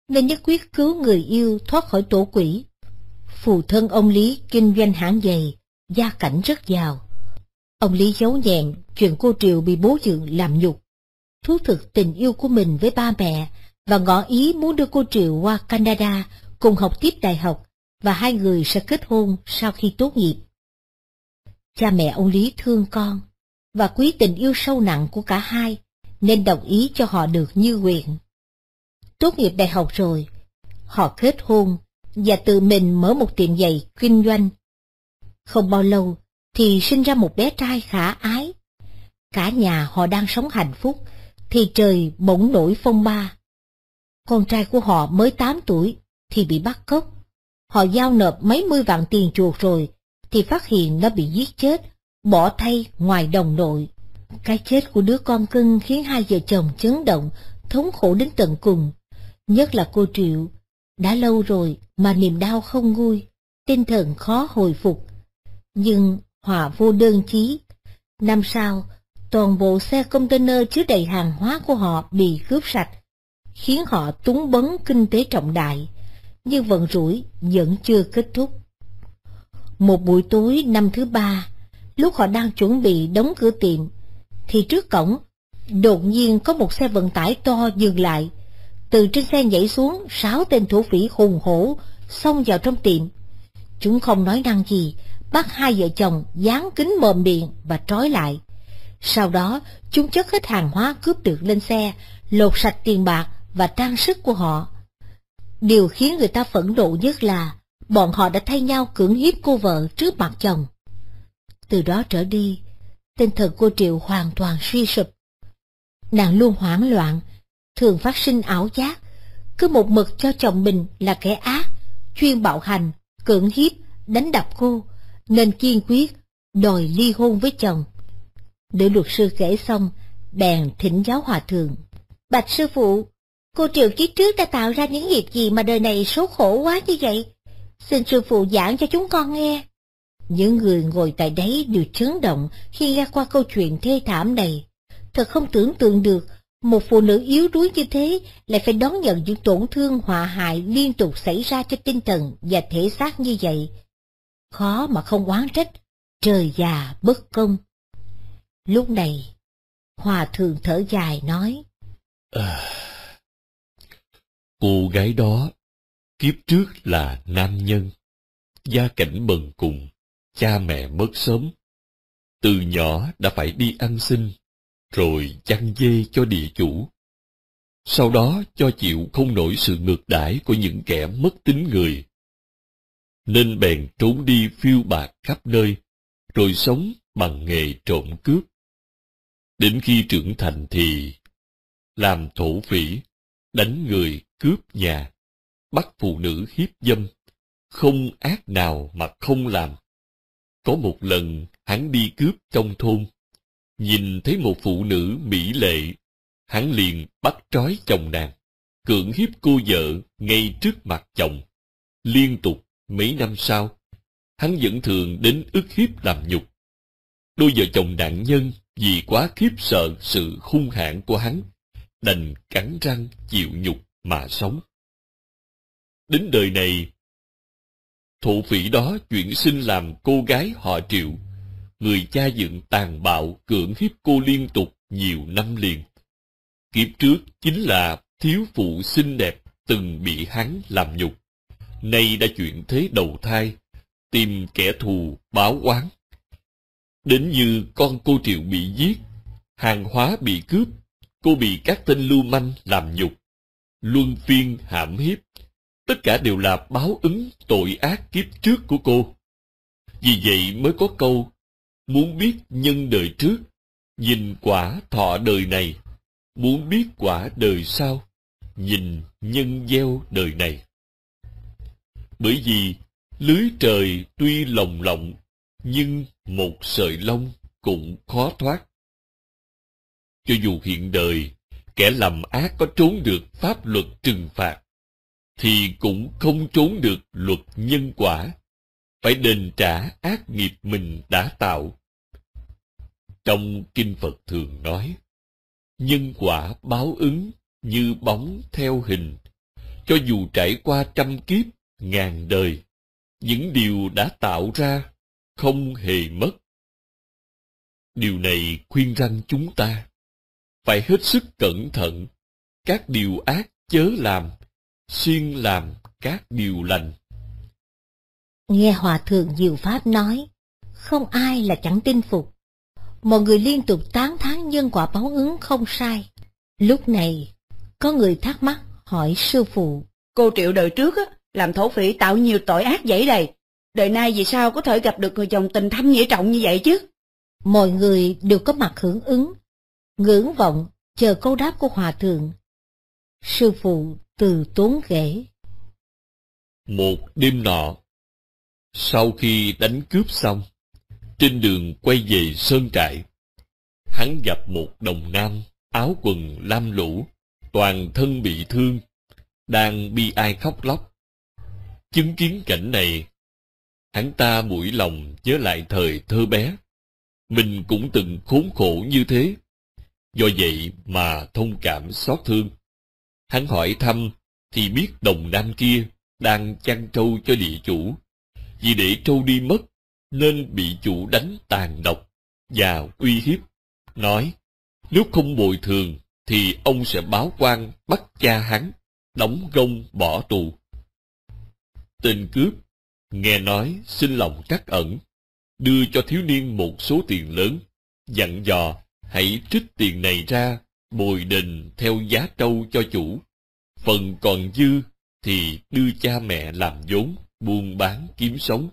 nên nhất quyết cứu người yêu thoát khỏi tổ quỷ. Phù thân ông Lý kinh doanh hãng giày, gia cảnh rất giàu. Ông Lý giấu nhẹn chuyện cô Triều bị bố dượng làm nhục. Thú thực tình yêu của mình với ba mẹ và ngỏ ý muốn đưa cô Triều qua Canada cùng học tiếp đại học và hai người sẽ kết hôn sau khi tốt nghiệp. Cha mẹ ông Lý thương con và quý tình yêu sâu nặng của cả hai nên đồng ý cho họ được như nguyện. Tốt nghiệp đại học rồi, họ kết hôn và tự mình mở một tiệm giày kinh doanh. Không bao lâu, thì sinh ra một bé trai khả ái. Cả nhà họ đang sống hạnh phúc, thì trời bỗng nổi phong ba. Con trai của họ mới 8 tuổi thì bị bắt cóc. Họ giao nộp mấy mươi vạn tiền chuộc rồi thì phát hiện nó bị giết chết, bỏ thay ngoài đồng nội. Cái chết của đứa con cưng khiến hai vợ chồng chấn động, thống khổ đến tận cùng. Nhất là cô Triệu, đã lâu rồi mà niềm đau không nguôi, tinh thần khó hồi phục. Nhưng hòa vô đơn chí. Năm sau, toàn bộ xe container chứa đầy hàng hóa của họ bị cướp sạch, khiến họ túng bấn kinh tế trọng đại, nhưng vận rủi vẫn chưa kết thúc. Một buổi tối năm thứ ba, lúc họ đang chuẩn bị đóng cửa tiệm, thì trước cổng, đột nhiên có một xe vận tải to dừng lại. Từ trên xe nhảy xuống sáu tên thủ phỉ hùng hổ xông vào trong tiệm. Chúng không nói năng gì, bắt hai vợ chồng dán kính mồm miệng và trói lại. Sau đó, chúng chất hết hàng hóa cướp được lên xe, lột sạch tiền bạc và trang sức của họ. Điều khiến người ta phẫn nộ nhất là bọn họ đã thay nhau cưỡng hiếp cô vợ trước mặt chồng. Từ đó trở đi, tinh thần cô Triệu hoàn toàn suy sụp. Nàng luôn hoảng loạn, thường phát sinh ảo giác, cứ một mực cho chồng mình là kẻ ác, chuyên bạo hành, cưỡng hiếp, đánh đập cô, nên kiên quyết đòi ly hôn với chồng. Để luật sư kể xong, bèn thỉnh giáo hòa thượng. Bạch sư phụ, cô Triệu Kiết trước đã tạo ra những việc gì mà đời này số khổ quá như vậy? Xin sư phụ giảng cho chúng con nghe. Những người ngồi tại đấy đều chấn động khi nghe qua câu chuyện thê thảm này. Thật không tưởng tượng được, một phụ nữ yếu đuối như thế lại phải đón nhận những tổn thương hòa hại liên tục xảy ra cho tinh thần và thể xác như vậy khó mà không oán trách, trời già bất công. Lúc này, Hòa thượng thở dài nói, à, Cô gái đó, kiếp trước là nam nhân, gia cảnh bần cùng, cha mẹ mất sớm. Từ nhỏ đã phải đi ăn xin, rồi chăn dê cho địa chủ. Sau đó cho chịu không nổi sự ngược đãi của những kẻ mất tính người nên bèn trốn đi phiêu bạt khắp nơi, rồi sống bằng nghề trộm cướp. Đến khi trưởng thành thì làm thổ phỉ, đánh người cướp nhà, bắt phụ nữ hiếp dâm, không ác nào mà không làm. Có một lần hắn đi cướp trong thôn, nhìn thấy một phụ nữ mỹ lệ, hắn liền bắt trói chồng nàng, cưỡng hiếp cô vợ ngay trước mặt chồng, liên tục Mấy năm sau, hắn vẫn thường đến ức hiếp làm nhục. Đôi vợ chồng nạn nhân vì quá khiếp sợ sự hung hãn của hắn, đành cắn răng chịu nhục mà sống. Đến đời này, thụ phỉ đó chuyển sinh làm cô gái họ triệu, người cha dựng tàn bạo cưỡng hiếp cô liên tục nhiều năm liền. Kiếp trước chính là thiếu phụ xinh đẹp từng bị hắn làm nhục nay đã chuyện thế đầu thai, tìm kẻ thù báo oán. Đến như con cô Triệu bị giết, hàng hóa bị cướp, cô bị các tên lưu manh làm nhục, luân phiên hãm hiếp, tất cả đều là báo ứng tội ác kiếp trước của cô. Vì vậy mới có câu, muốn biết nhân đời trước, nhìn quả thọ đời này, muốn biết quả đời sau, nhìn nhân gieo đời này bởi vì lưới trời tuy lồng lộng, nhưng một sợi lông cũng khó thoát. Cho dù hiện đời, kẻ làm ác có trốn được pháp luật trừng phạt, thì cũng không trốn được luật nhân quả, phải đền trả ác nghiệp mình đã tạo. Trong Kinh Phật thường nói, nhân quả báo ứng như bóng theo hình, cho dù trải qua trăm kiếp ngàn đời, những điều đã tạo ra không hề mất. Điều này khuyên răng chúng ta phải hết sức cẩn thận, các điều ác chớ làm, xuyên làm các điều lành. Nghe Hòa Thượng Diệu Pháp nói, không ai là chẳng tin phục. Mọi người liên tục tán thán nhân quả báo ứng không sai. Lúc này, có người thắc mắc hỏi sư phụ. Cô Triệu đời trước á, làm thổ phỉ tạo nhiều tội ác dãy đầy. Đời nay vì sao có thể gặp được người chồng tình thâm nghĩa trọng như vậy chứ? Mọi người đều có mặt hưởng ứng, ngưỡng vọng, chờ câu đáp của hòa thượng. Sư phụ từ tốn kể. Một đêm nọ, sau khi đánh cướp xong, trên đường quay về sơn trại, hắn gặp một đồng nam áo quần lam lũ, toàn thân bị thương, đang bi ai khóc lóc. Chứng kiến cảnh này, hắn ta mũi lòng nhớ lại thời thơ bé. Mình cũng từng khốn khổ như thế. Do vậy mà thông cảm xót thương. Hắn hỏi thăm thì biết đồng nam kia đang chăn trâu cho địa chủ. Vì để trâu đi mất nên bị chủ đánh tàn độc và uy hiếp. Nói, nếu không bồi thường thì ông sẽ báo quan bắt cha hắn, đóng gông bỏ tù. Tên cướp, nghe nói xin lòng trắc ẩn, đưa cho thiếu niên một số tiền lớn, dặn dò hãy trích tiền này ra, bồi đền theo giá trâu cho chủ. Phần còn dư thì đưa cha mẹ làm vốn, buôn bán kiếm sống.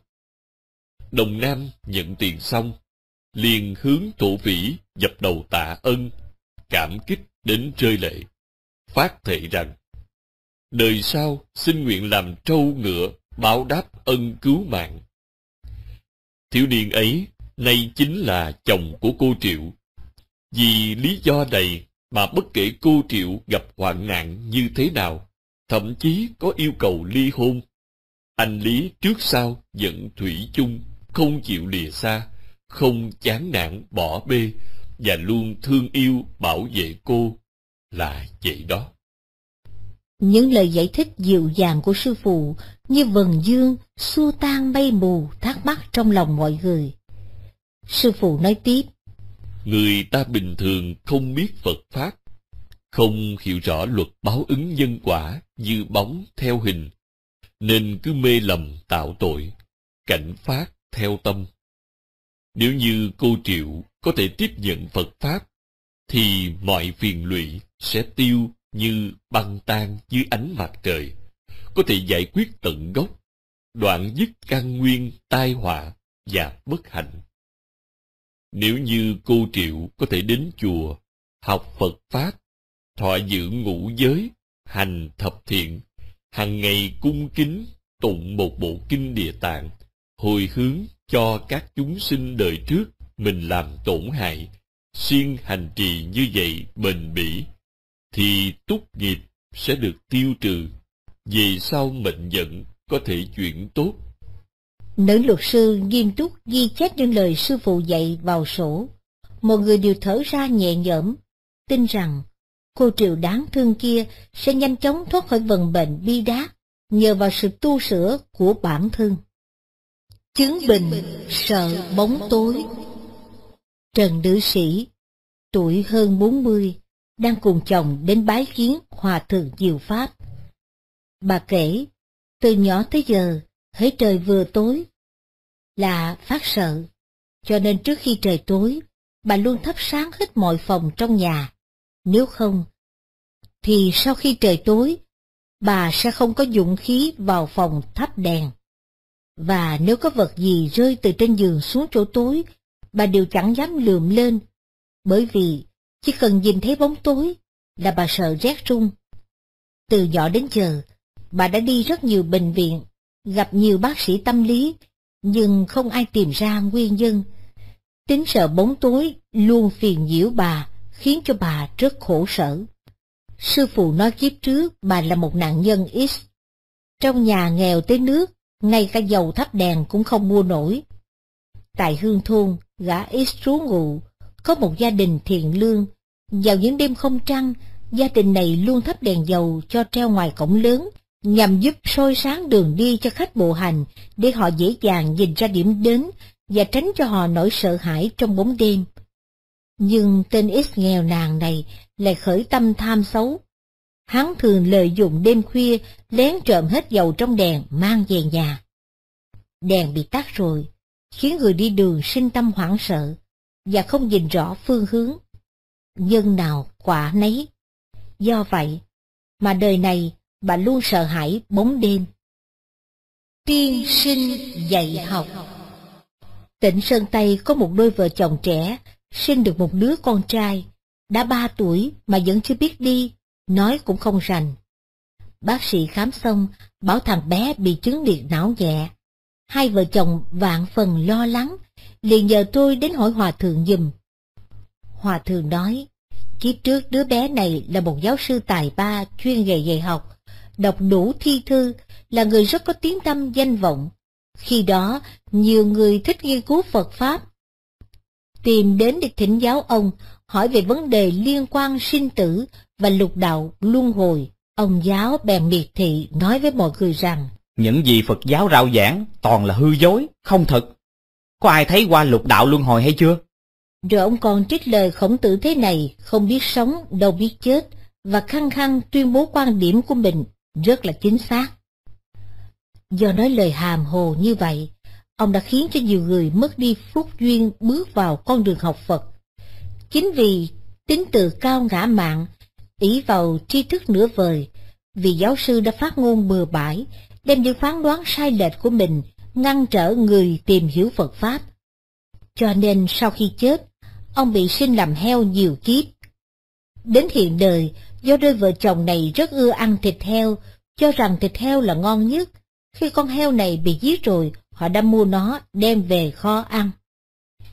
Đồng Nam nhận tiền xong, liền hướng thổ phỉ dập đầu tạ ân, cảm kích đến rơi lệ, phát thệ rằng đời sau xin nguyện làm trâu ngựa báo đáp ân cứu mạng thiếu niên ấy nay chính là chồng của cô triệu vì lý do này mà bất kể cô triệu gặp hoạn nạn như thế nào thậm chí có yêu cầu ly hôn anh lý trước sau vẫn thủy chung không chịu lìa xa không chán nản bỏ bê và luôn thương yêu bảo vệ cô là vậy đó những lời giải thích dịu dàng của sư phụ như vần dương xua tan mây mù thắc mắc trong lòng mọi người. Sư phụ nói tiếp. Người ta bình thường không biết Phật Pháp, không hiểu rõ luật báo ứng nhân quả như bóng theo hình, nên cứ mê lầm tạo tội, cảnh phát theo tâm. Nếu như cô Triệu có thể tiếp nhận Phật Pháp, thì mọi phiền lụy sẽ tiêu như băng tan dưới ánh mặt trời, có thể giải quyết tận gốc, đoạn dứt căn nguyên tai họa và bất hạnh. Nếu như cô Triệu có thể đến chùa, học Phật Pháp, thọ giữ ngũ giới, hành thập thiện, hàng ngày cung kính tụng một bộ kinh địa tạng, hồi hướng cho các chúng sinh đời trước mình làm tổn hại, xuyên hành trì như vậy bền bỉ thì túc nghiệp sẽ được tiêu trừ, về sau mệnh giận có thể chuyển tốt. Nữ luật sư nghiêm túc ghi chép những lời sư phụ dạy vào sổ. Mọi người đều thở ra nhẹ nhõm, tin rằng cô triệu đáng thương kia sẽ nhanh chóng thoát khỏi vận bệnh bi đát nhờ vào sự tu sửa của bản thân. Chứng bình sợ bóng tối Trần nữ sĩ, tuổi hơn 40, đang cùng chồng đến bái kiến hòa thượng diệu pháp. Bà kể, từ nhỏ tới giờ, thấy trời vừa tối là phát sợ, cho nên trước khi trời tối, bà luôn thắp sáng hết mọi phòng trong nhà. Nếu không, thì sau khi trời tối, bà sẽ không có dũng khí vào phòng thắp đèn. Và nếu có vật gì rơi từ trên giường xuống chỗ tối, bà đều chẳng dám lượm lên, bởi vì chỉ cần nhìn thấy bóng tối là bà sợ rét run. Từ nhỏ đến giờ, bà đã đi rất nhiều bệnh viện, gặp nhiều bác sĩ tâm lý, nhưng không ai tìm ra nguyên nhân. Tính sợ bóng tối luôn phiền nhiễu bà, khiến cho bà rất khổ sở. Sư phụ nói kiếp trước bà là một nạn nhân X. Trong nhà nghèo tới nước, ngay cả dầu thắp đèn cũng không mua nổi. Tại hương thôn, gã X trú ngụ, có một gia đình thiện lương. Vào những đêm không trăng, gia đình này luôn thắp đèn dầu cho treo ngoài cổng lớn, nhằm giúp soi sáng đường đi cho khách bộ hành để họ dễ dàng nhìn ra điểm đến và tránh cho họ nỗi sợ hãi trong bóng đêm. Nhưng tên ít nghèo nàng này lại khởi tâm tham xấu. Hắn thường lợi dụng đêm khuya lén trộm hết dầu trong đèn mang về nhà. Đèn bị tắt rồi, khiến người đi đường sinh tâm hoảng sợ và không nhìn rõ phương hướng. Nhân nào quả nấy. Do vậy, mà đời này bà luôn sợ hãi bóng đêm. Tiên sinh dạy học Tỉnh Sơn Tây có một đôi vợ chồng trẻ, sinh được một đứa con trai, đã ba tuổi mà vẫn chưa biết đi, nói cũng không rành. Bác sĩ khám xong, bảo thằng bé bị chứng liệt não nhẹ. Hai vợ chồng vạn phần lo lắng liền nhờ tôi đến hỏi Hòa Thượng dùm. Hòa Thượng nói, kiếp trước đứa bé này là một giáo sư tài ba chuyên nghề dạy học, đọc đủ thi thư, là người rất có tiếng tâm danh vọng. Khi đó, nhiều người thích nghiên cứu Phật Pháp. Tìm đến để thỉnh giáo ông, hỏi về vấn đề liên quan sinh tử và lục đạo luân hồi. Ông giáo bèn miệt thị nói với mọi người rằng, những gì Phật giáo rao giảng toàn là hư dối, không thật. Có ai thấy qua lục đạo luân hồi hay chưa? Rồi ông còn trích lời khổng tử thế này, không biết sống, đâu biết chết, và khăng khăng tuyên bố quan điểm của mình rất là chính xác. Do nói lời hàm hồ như vậy, ông đã khiến cho nhiều người mất đi phúc duyên bước vào con đường học Phật. Chính vì tính từ cao ngã mạng, ý vào tri thức nửa vời, vì giáo sư đã phát ngôn bừa bãi, đem những phán đoán sai lệch của mình ngăn trở người tìm hiểu Phật Pháp. Cho nên sau khi chết, ông bị sinh làm heo nhiều kiếp. Đến hiện đời, do đôi vợ chồng này rất ưa ăn thịt heo, cho rằng thịt heo là ngon nhất. Khi con heo này bị giết rồi, họ đã mua nó đem về kho ăn.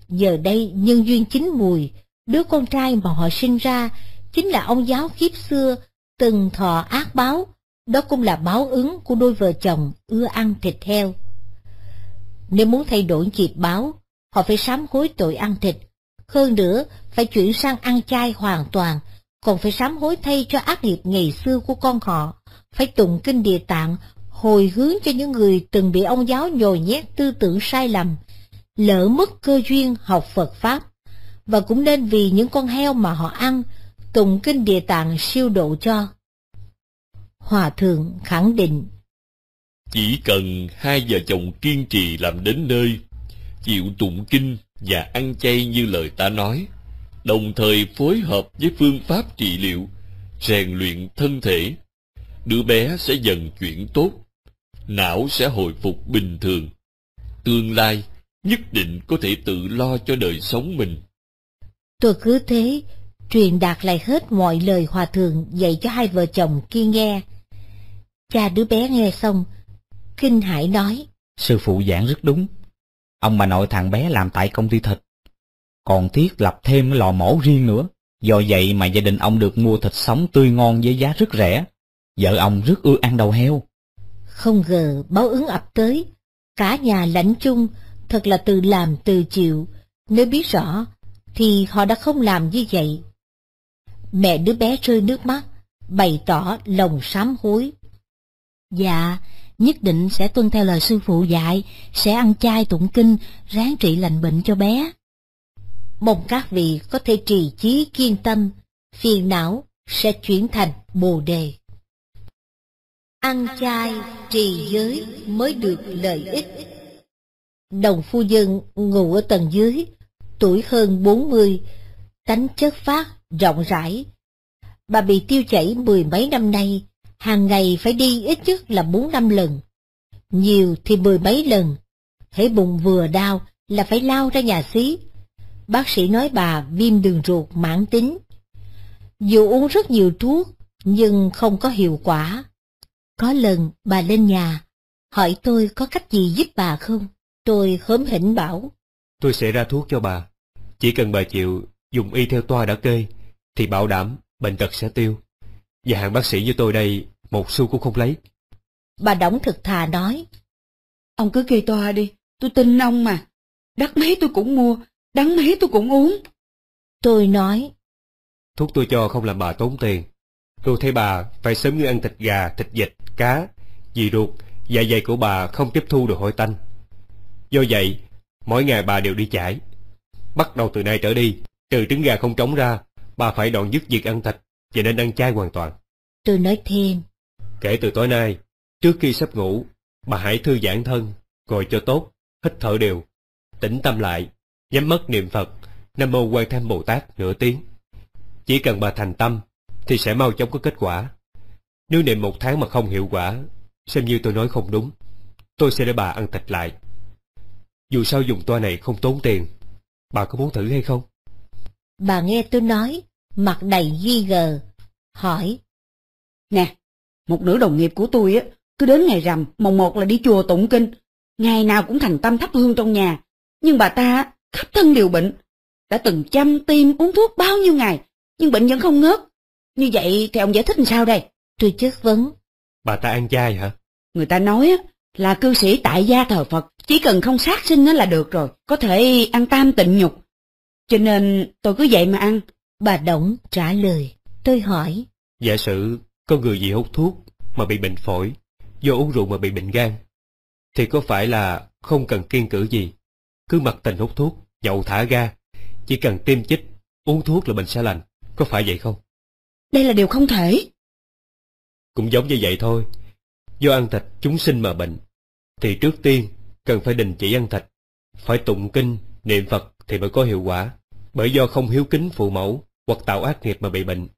Giờ đây nhân duyên chính mùi, đứa con trai mà họ sinh ra chính là ông giáo kiếp xưa từng thọ ác báo, đó cũng là báo ứng của đôi vợ chồng ưa ăn thịt heo. Nếu muốn thay đổi nghiệp báo, họ phải sám hối tội ăn thịt. Hơn nữa, phải chuyển sang ăn chay hoàn toàn, còn phải sám hối thay cho ác nghiệp ngày xưa của con họ, phải tụng kinh địa tạng, hồi hướng cho những người từng bị ông giáo nhồi nhét tư tưởng sai lầm, lỡ mất cơ duyên học Phật Pháp, và cũng nên vì những con heo mà họ ăn, tụng kinh địa tạng siêu độ cho. Hòa thượng khẳng định chỉ cần hai vợ chồng kiên trì làm đến nơi, chịu tụng kinh và ăn chay như lời ta nói, đồng thời phối hợp với phương pháp trị liệu, rèn luyện thân thể, đứa bé sẽ dần chuyển tốt, não sẽ hồi phục bình thường. Tương lai nhất định có thể tự lo cho đời sống mình. Tôi cứ thế, truyền đạt lại hết mọi lời hòa thượng dạy cho hai vợ chồng kia nghe. Cha đứa bé nghe xong, Kinh hãi nói. Sư phụ giảng rất đúng. Ông bà nội thằng bé làm tại công ty thịt. Còn thiết lập thêm lò mổ riêng nữa. Do vậy mà gia đình ông được mua thịt sống tươi ngon với giá rất rẻ. Vợ ông rất ưa ăn đầu heo. Không ngờ báo ứng ập tới. Cả nhà lãnh chung, thật là từ làm từ chịu. Nếu biết rõ, thì họ đã không làm như vậy. Mẹ đứa bé rơi nước mắt, bày tỏ lòng sám hối. Dạ, nhất định sẽ tuân theo lời sư phụ dạy, sẽ ăn chay tụng kinh, ráng trị lành bệnh cho bé. Mong các vị có thể trì chí kiên tâm, phiền não sẽ chuyển thành bồ đề. Ăn chay trì giới mới được lợi ích. Đồng phu dân ngủ ở tầng dưới, tuổi hơn 40, tánh chất phát, rộng rãi. Bà bị tiêu chảy mười mấy năm nay, hàng ngày phải đi ít nhất là bốn năm lần, nhiều thì mười mấy lần, thấy bụng vừa đau là phải lao ra nhà xí. Bác sĩ nói bà viêm đường ruột mãn tính. Dù uống rất nhiều thuốc, nhưng không có hiệu quả. Có lần bà lên nhà, hỏi tôi có cách gì giúp bà không? Tôi khớm hỉnh bảo. Tôi sẽ ra thuốc cho bà. Chỉ cần bà chịu dùng y theo toa đã kê, thì bảo đảm bệnh tật sẽ tiêu. Và hàng bác sĩ như tôi đây, một xu cũng không lấy. Bà Đổng thực thà nói. Ông cứ kêu toa đi, tôi tin ông mà. Đắt mấy tôi cũng mua, đắng mấy tôi cũng uống. Tôi nói. Thuốc tôi cho không làm bà tốn tiền. Tôi thấy bà phải sớm như ăn thịt gà, thịt vịt, cá, vì ruột, dạ dày của bà không tiếp thu được hội tanh. Do vậy, mỗi ngày bà đều đi chải. Bắt đầu từ nay trở đi, trừ trứng gà không trống ra, bà phải đoạn dứt việc ăn thịt, và nên ăn chay hoàn toàn. Tôi nói thêm. Kể từ tối nay, trước khi sắp ngủ, bà hãy thư giãn thân, ngồi cho tốt, hít thở đều, tĩnh tâm lại, nhắm mắt niệm Phật, Nam Mô Quan Tham Bồ Tát nửa tiếng. Chỉ cần bà thành tâm, thì sẽ mau chóng có kết quả. Nếu niệm một tháng mà không hiệu quả, xem như tôi nói không đúng, tôi sẽ để bà ăn thịt lại. Dù sao dùng toa này không tốn tiền, bà có muốn thử hay không? Bà nghe tôi nói, mặt đầy ghi gờ, hỏi. Nè, một nữ đồng nghiệp của tôi á, cứ đến ngày rằm, mồng một là đi chùa tụng kinh, ngày nào cũng thành tâm thắp hương trong nhà, nhưng bà ta khắp thân đều bệnh, đã từng chăm tim uống thuốc bao nhiêu ngày, nhưng bệnh vẫn không ngớt. Như vậy thì ông giải thích làm sao đây? Tôi chất vấn. Bà ta ăn chay hả? Người ta nói là cư sĩ tại gia thờ Phật, chỉ cần không sát sinh nó là được rồi, có thể ăn tam tịnh nhục. Cho nên tôi cứ vậy mà ăn, Bà Động trả lời, tôi hỏi. Giả sử có người gì hút thuốc mà bị bệnh phổi, do uống rượu mà bị bệnh gan, thì có phải là không cần kiên cử gì, cứ mặc tình hút thuốc, nhậu thả ga, chỉ cần tiêm chích, uống thuốc là bệnh sẽ lành, có phải vậy không? Đây là điều không thể. Cũng giống như vậy thôi, do ăn thịt chúng sinh mà bệnh, thì trước tiên cần phải đình chỉ ăn thịt, phải tụng kinh, niệm Phật thì mới có hiệu quả, bởi do không hiếu kính phụ mẫu, hoặc tạo ác nghiệp mà bị bệnh,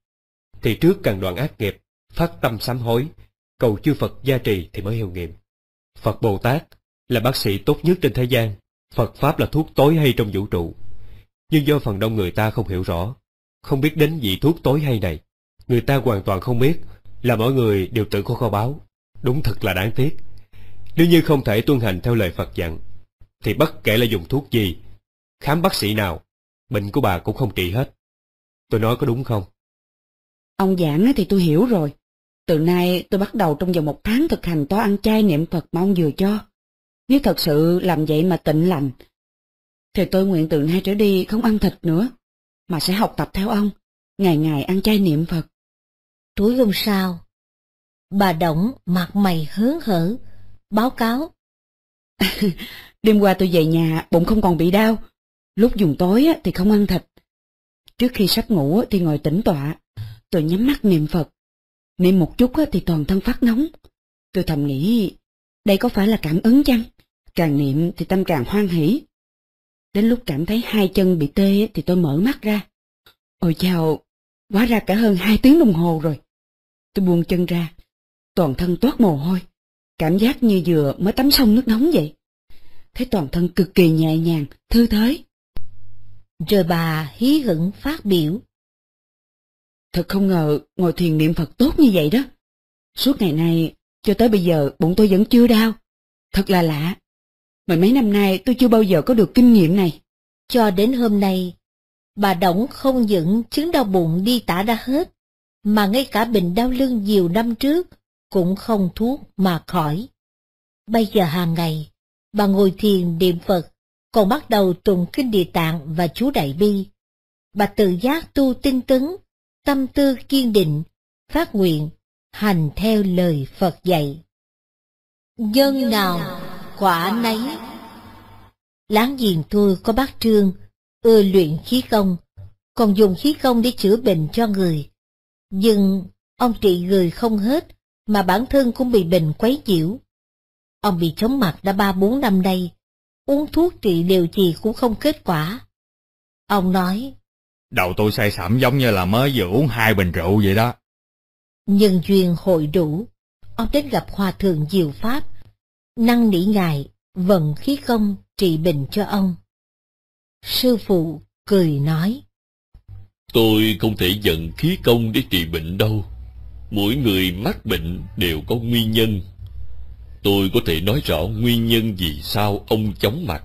thì trước càng đoạn ác nghiệp, phát tâm sám hối, cầu chư Phật gia trì thì mới hiệu nghiệm. Phật Bồ Tát là bác sĩ tốt nhất trên thế gian, Phật Pháp là thuốc tối hay trong vũ trụ. Nhưng do phần đông người ta không hiểu rõ, không biết đến vị thuốc tối hay này, người ta hoàn toàn không biết là mọi người đều tự có kho báo Đúng thật là đáng tiếc. Nếu như không thể tuân hành theo lời Phật dặn, thì bất kể là dùng thuốc gì, khám bác sĩ nào, bệnh của bà cũng không trị hết. Tôi nói có đúng không? Ông giảng thì tôi hiểu rồi. Từ nay tôi bắt đầu trong vòng một tháng thực hành toa ăn chay niệm Phật mà ông vừa cho. Nếu thật sự làm vậy mà tịnh lành, thì tôi nguyện từ nay trở đi không ăn thịt nữa, mà sẽ học tập theo ông, ngày ngày ăn chay niệm Phật. Tối hôm sau, bà Động mặt mày hớn hở, báo cáo. Đêm qua tôi về nhà bụng không còn bị đau, lúc dùng tối thì không ăn thịt, Trước khi sắp ngủ thì ngồi tĩnh tọa, tôi nhắm mắt niệm Phật. Niệm một chút thì toàn thân phát nóng. Tôi thầm nghĩ, đây có phải là cảm ứng chăng? Càng niệm thì tâm càng hoan hỉ Đến lúc cảm thấy hai chân bị tê thì tôi mở mắt ra. Ôi chao quá ra cả hơn hai tiếng đồng hồ rồi. Tôi buông chân ra, toàn thân toát mồ hôi, cảm giác như vừa mới tắm xong nước nóng vậy. Thấy toàn thân cực kỳ nhẹ nhàng, thư thái. Rồi bà hí hửng phát biểu. Thật không ngờ ngồi thiền niệm Phật tốt như vậy đó. Suốt ngày nay, cho tới bây giờ bụng tôi vẫn chưa đau. Thật là lạ. Mà mấy năm nay tôi chưa bao giờ có được kinh nghiệm này. Cho đến hôm nay, bà Đổng không những chứng đau bụng đi tả đã hết, mà ngay cả bệnh đau lưng nhiều năm trước cũng không thuốc mà khỏi. Bây giờ hàng ngày, bà ngồi thiền niệm Phật còn bắt đầu tụng kinh địa tạng và chú đại bi. bà tự giác tu tinh tấn, tâm tư kiên định, phát nguyện, hành theo lời Phật dạy. Nhân nào, quả nấy. Láng giềng tôi có bác trương, ưa luyện khí công, còn dùng khí công để chữa bệnh cho người. Nhưng ông trị người không hết, mà bản thân cũng bị bệnh quấy nhiễu. Ông bị chóng mặt đã ba bốn năm nay, uống thuốc trị điều gì cũng không kết quả. Ông nói, Đầu tôi say sẩm giống như là mới vừa uống hai bình rượu vậy đó. Nhân duyên hội đủ, ông đến gặp Hòa Thượng Diệu Pháp, năng nỉ ngài, vận khí công trị bệnh cho ông. Sư phụ cười nói, Tôi không thể dẫn khí công để trị bệnh đâu. Mỗi người mắc bệnh đều có nguyên nhân tôi có thể nói rõ nguyên nhân vì sao ông chóng mặt.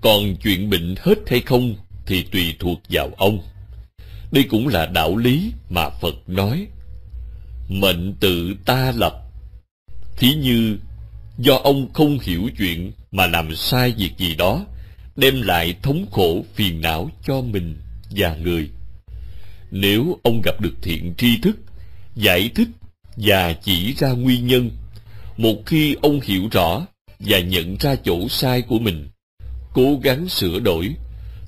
Còn chuyện bệnh hết hay không thì tùy thuộc vào ông. Đây cũng là đạo lý mà Phật nói. Mệnh tự ta lập. Thí như, do ông không hiểu chuyện mà làm sai việc gì đó, đem lại thống khổ phiền não cho mình và người. Nếu ông gặp được thiện tri thức, giải thích và chỉ ra nguyên nhân một khi ông hiểu rõ và nhận ra chỗ sai của mình cố gắng sửa đổi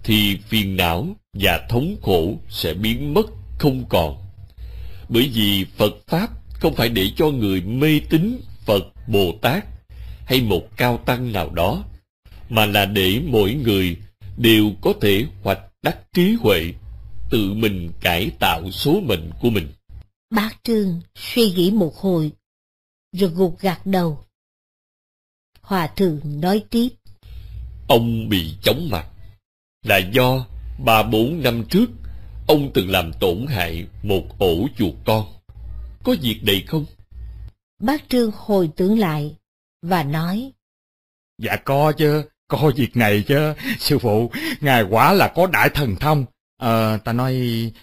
thì phiền não và thống khổ sẽ biến mất không còn bởi vì phật pháp không phải để cho người mê tín phật bồ tát hay một cao tăng nào đó mà là để mỗi người đều có thể hoạch đắc trí huệ tự mình cải tạo số mệnh của mình bác trương suy nghĩ một hồi rồi gục gạt đầu. Hòa thượng nói tiếp. Ông bị chóng mặt là do ba bốn năm trước ông từng làm tổn hại một ổ chuột con. Có việc này không? Bác Trương hồi tưởng lại và nói. Dạ có chứ, có việc này chứ. Sư phụ, ngài quả là có đại thần thông. Ờ, ta nói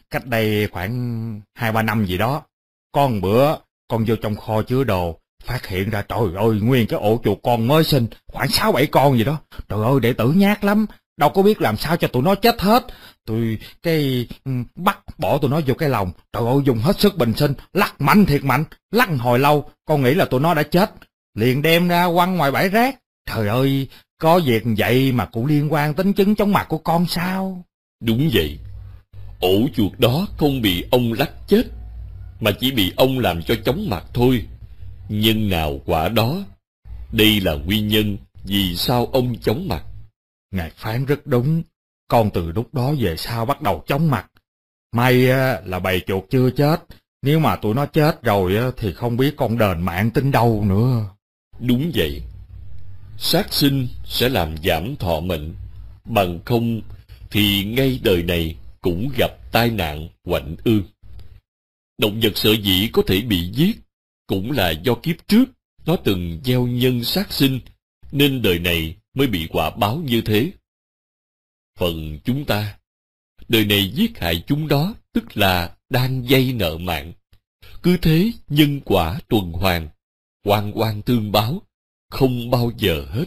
cách đây khoảng hai ba năm gì đó. Con bữa, con vô trong kho chứa đồ, Phát hiện ra trời ơi, nguyên cái ổ chuột con mới sinh, khoảng sáu bảy con gì đó. Trời ơi, đệ tử nhát lắm, đâu có biết làm sao cho tụi nó chết hết. Tôi cái ừ, bắt bỏ tụi nó vô cái lòng, trời ơi dùng hết sức bình sinh, lắc mạnh thiệt mạnh, lắc hồi lâu, con nghĩ là tụi nó đã chết. Liền đem ra quăng ngoài bãi rác. Trời ơi, có việc vậy mà cũng liên quan tính chứng chống mặt của con sao? Đúng vậy, ổ chuột đó không bị ông lắc chết, mà chỉ bị ông làm cho chóng mặt thôi nhân nào quả đó. Đây là nguyên nhân vì sao ông chóng mặt. Ngài phán rất đúng, con từ lúc đó về sau bắt đầu chóng mặt. May là bầy chuột chưa chết, nếu mà tụi nó chết rồi thì không biết con đền mạng tính đâu nữa. Đúng vậy. Sát sinh sẽ làm giảm thọ mệnh, bằng không thì ngay đời này cũng gặp tai nạn quạnh ương. Động vật sợ dĩ có thể bị giết cũng là do kiếp trước nó từng gieo nhân sát sinh, nên đời này mới bị quả báo như thế. Phần chúng ta, đời này giết hại chúng đó tức là đang dây nợ mạng. Cứ thế nhân quả tuần hoàn, quan quan tương báo, không bao giờ hết.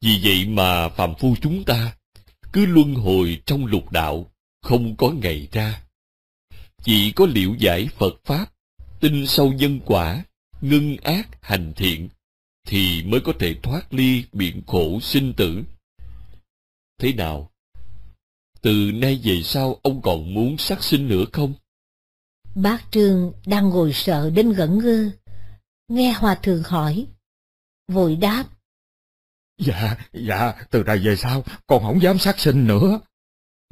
Vì vậy mà phàm phu chúng ta cứ luân hồi trong lục đạo, không có ngày ra. Chỉ có liệu giải Phật Pháp tin sâu nhân quả, ngưng ác hành thiện, thì mới có thể thoát ly biển khổ sinh tử. Thế nào? Từ nay về sau ông còn muốn sát sinh nữa không? Bác Trương đang ngồi sợ đến ngẩn ngơ, nghe Hòa Thượng hỏi, vội đáp. Dạ, dạ, từ nay về sau con không dám sát sinh nữa.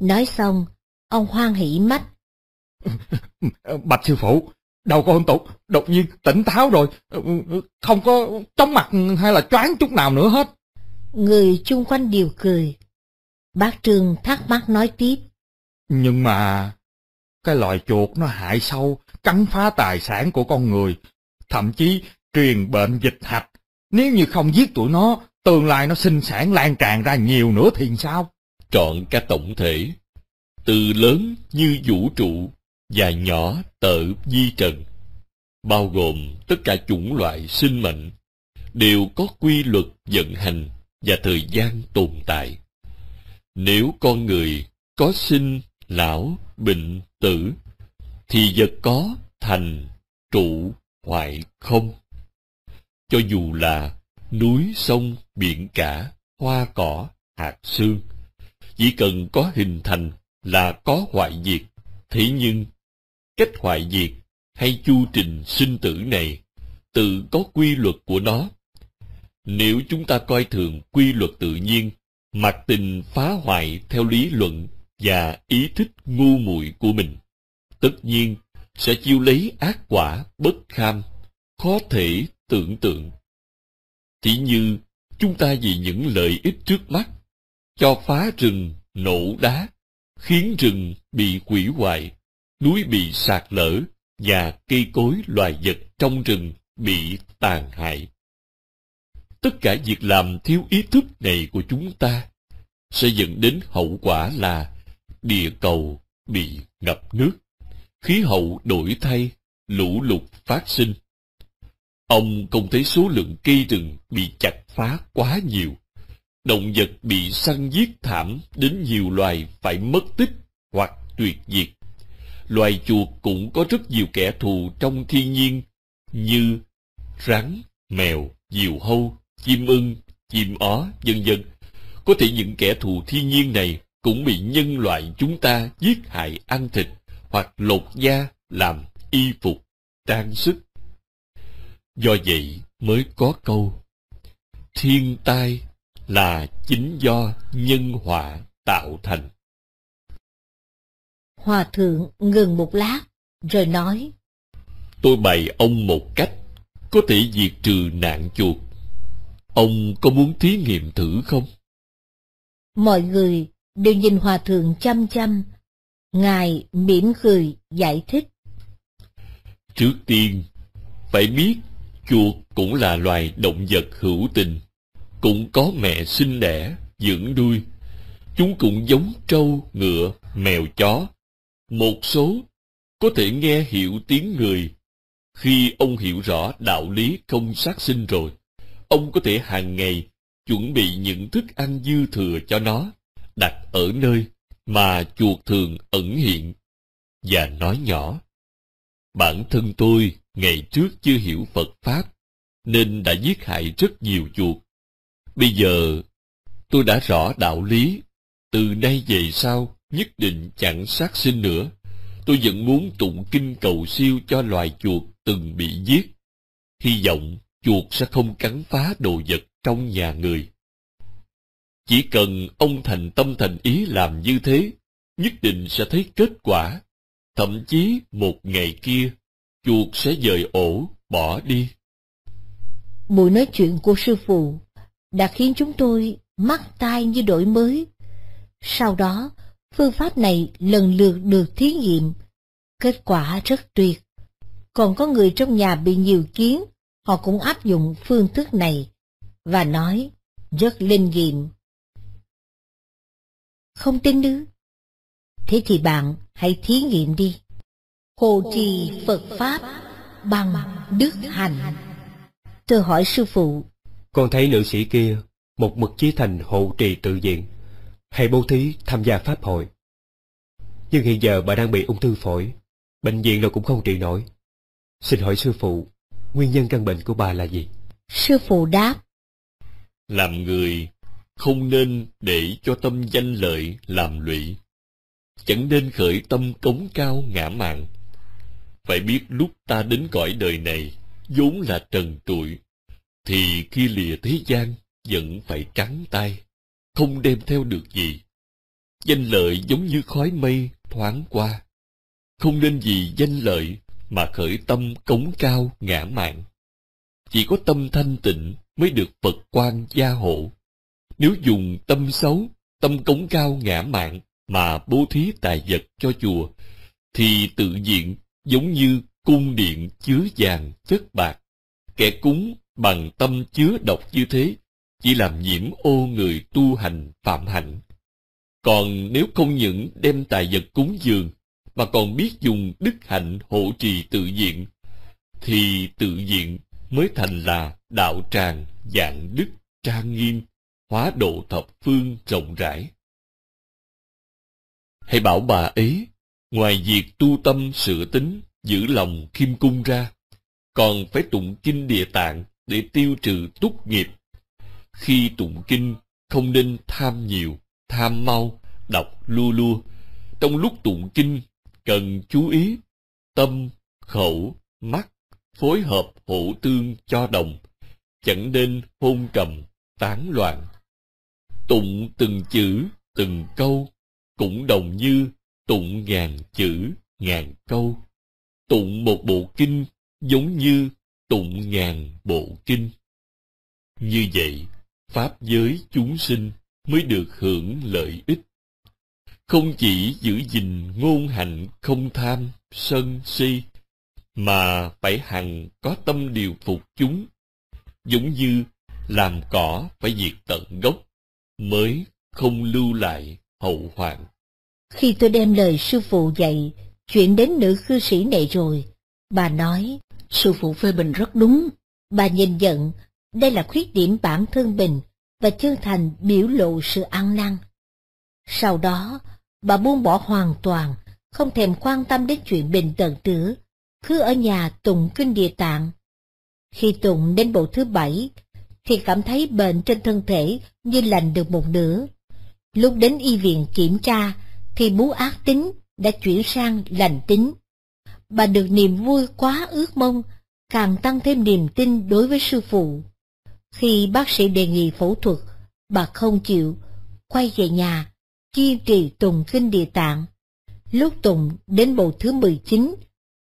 Nói xong, ông hoan hỉ mắt Bạch sư phụ, Đầu của hôn tụ đột nhiên tỉnh táo rồi, không có chóng mặt hay là choáng chút nào nữa hết. Người chung quanh đều cười. Bác Trương thắc mắc nói tiếp. Nhưng mà, cái loài chuột nó hại sâu, cắn phá tài sản của con người, thậm chí truyền bệnh dịch hạch. Nếu như không giết tụi nó, tương lai nó sinh sản lan tràn ra nhiều nữa thì sao? Chọn cả tổng thể, từ lớn như vũ trụ và nhỏ tự di trần bao gồm tất cả chủng loại sinh mệnh đều có quy luật vận hành và thời gian tồn tại nếu con người có sinh lão bệnh tử thì vật có thành trụ hoại không cho dù là núi sông biển cả hoa cỏ hạt xương chỉ cần có hình thành là có hoại diệt thế nhưng cách hoại diệt hay chu trình sinh tử này tự có quy luật của nó. Nếu chúng ta coi thường quy luật tự nhiên, mặc tình phá hoại theo lý luận và ý thích ngu muội của mình, tất nhiên sẽ chiêu lấy ác quả bất kham, khó thể tưởng tượng. Chỉ như chúng ta vì những lợi ích trước mắt, cho phá rừng, nổ đá, khiến rừng bị hủy hoại, núi bị sạt lở và cây cối loài vật trong rừng bị tàn hại. Tất cả việc làm thiếu ý thức này của chúng ta sẽ dẫn đến hậu quả là địa cầu bị ngập nước, khí hậu đổi thay, lũ lụt phát sinh. Ông không thấy số lượng cây rừng bị chặt phá quá nhiều, động vật bị săn giết thảm đến nhiều loài phải mất tích hoặc tuyệt diệt loài chuột cũng có rất nhiều kẻ thù trong thiên nhiên như rắn, mèo, diều hâu, chim ưng, chim ó, vân vân. Có thể những kẻ thù thiên nhiên này cũng bị nhân loại chúng ta giết hại ăn thịt hoặc lột da làm y phục, trang sức. Do vậy mới có câu Thiên tai là chính do nhân họa tạo thành. Hòa thượng ngừng một lát, rồi nói. Tôi bày ông một cách, có thể diệt trừ nạn chuột. Ông có muốn thí nghiệm thử không? Mọi người đều nhìn Hòa thượng chăm chăm. Ngài mỉm cười giải thích. Trước tiên, phải biết chuột cũng là loài động vật hữu tình, cũng có mẹ sinh đẻ, dưỡng đuôi. Chúng cũng giống trâu, ngựa, mèo chó, một số có thể nghe hiểu tiếng người. Khi ông hiểu rõ đạo lý không sát sinh rồi, ông có thể hàng ngày chuẩn bị những thức ăn dư thừa cho nó, đặt ở nơi mà chuột thường ẩn hiện, và nói nhỏ. Bản thân tôi ngày trước chưa hiểu Phật Pháp, nên đã giết hại rất nhiều chuột. Bây giờ, tôi đã rõ đạo lý, từ nay về sau, nhất định chẳng sát sinh nữa. Tôi vẫn muốn tụng kinh cầu siêu cho loài chuột từng bị giết. Hy vọng chuột sẽ không cắn phá đồ vật trong nhà người. Chỉ cần ông thành tâm thành ý làm như thế, nhất định sẽ thấy kết quả. Thậm chí một ngày kia, chuột sẽ dời ổ, bỏ đi. Buổi nói chuyện của sư phụ đã khiến chúng tôi mắt tai như đổi mới. Sau đó, Phương pháp này lần lượt được thí nghiệm, kết quả rất tuyệt. Còn có người trong nhà bị nhiều kiến, họ cũng áp dụng phương thức này, và nói rất linh nghiệm. Không tin ư? Thế thì bạn hãy thí nghiệm đi. Hộ trì Phật Pháp bằng đức hạnh. Tôi hỏi sư phụ. Con thấy nữ sĩ kia một mực chí thành hộ trì tự diện hay bố thí tham gia pháp hội. Nhưng hiện giờ bà đang bị ung thư phổi, bệnh viện rồi cũng không trị nổi. Xin hỏi sư phụ, nguyên nhân căn bệnh của bà là gì? Sư phụ đáp. Làm người không nên để cho tâm danh lợi làm lụy. Chẳng nên khởi tâm cống cao ngã mạn. Phải biết lúc ta đến cõi đời này, vốn là trần trụi, thì khi lìa thế gian vẫn phải trắng tay không đem theo được gì. Danh lợi giống như khói mây thoáng qua. Không nên vì danh lợi mà khởi tâm cống cao ngã mạn. Chỉ có tâm thanh tịnh mới được Phật quan gia hộ. Nếu dùng tâm xấu, tâm cống cao ngã mạn mà bố thí tài vật cho chùa, thì tự diện giống như cung điện chứa vàng chất bạc. Kẻ cúng bằng tâm chứa độc như thế chỉ làm nhiễm ô người tu hành phạm hạnh. Còn nếu không những đem tài vật cúng dường, mà còn biết dùng đức hạnh hộ trì tự diện, thì tự diện mới thành là đạo tràng dạng đức trang nghiêm, hóa độ thập phương rộng rãi. Hãy bảo bà ấy, ngoài việc tu tâm sửa tính, giữ lòng khiêm cung ra, còn phải tụng kinh địa tạng để tiêu trừ túc nghiệp khi tụng kinh không nên tham nhiều tham mau đọc lua lua trong lúc tụng kinh cần chú ý tâm khẩu mắt phối hợp hộ tương cho đồng chẳng nên hôn trầm tán loạn tụng từng chữ từng câu cũng đồng như tụng ngàn chữ ngàn câu tụng một bộ kinh giống như tụng ngàn bộ kinh như vậy pháp giới chúng sinh mới được hưởng lợi ích. Không chỉ giữ gìn ngôn hạnh không tham, sân, si, mà phải hằng có tâm điều phục chúng, giống như làm cỏ phải diệt tận gốc, mới không lưu lại hậu hoạn. Khi tôi đem lời sư phụ dạy, chuyển đến nữ cư sĩ này rồi, bà nói, sư phụ phê bình rất đúng, bà nhìn giận đây là khuyết điểm bản thân mình và chân thành biểu lộ sự ăn năn. Sau đó, bà buông bỏ hoàn toàn, không thèm quan tâm đến chuyện bình tận tử, cứ ở nhà tụng kinh địa tạng. Khi tụng đến bộ thứ bảy, thì cảm thấy bệnh trên thân thể như lành được một nửa. Lúc đến y viện kiểm tra, thì bú ác tính đã chuyển sang lành tính. Bà được niềm vui quá ước mong, càng tăng thêm niềm tin đối với sư phụ. Khi bác sĩ đề nghị phẫu thuật, bà không chịu, quay về nhà, kiên trì Tùng kinh địa tạng. Lúc Tùng đến bộ thứ 19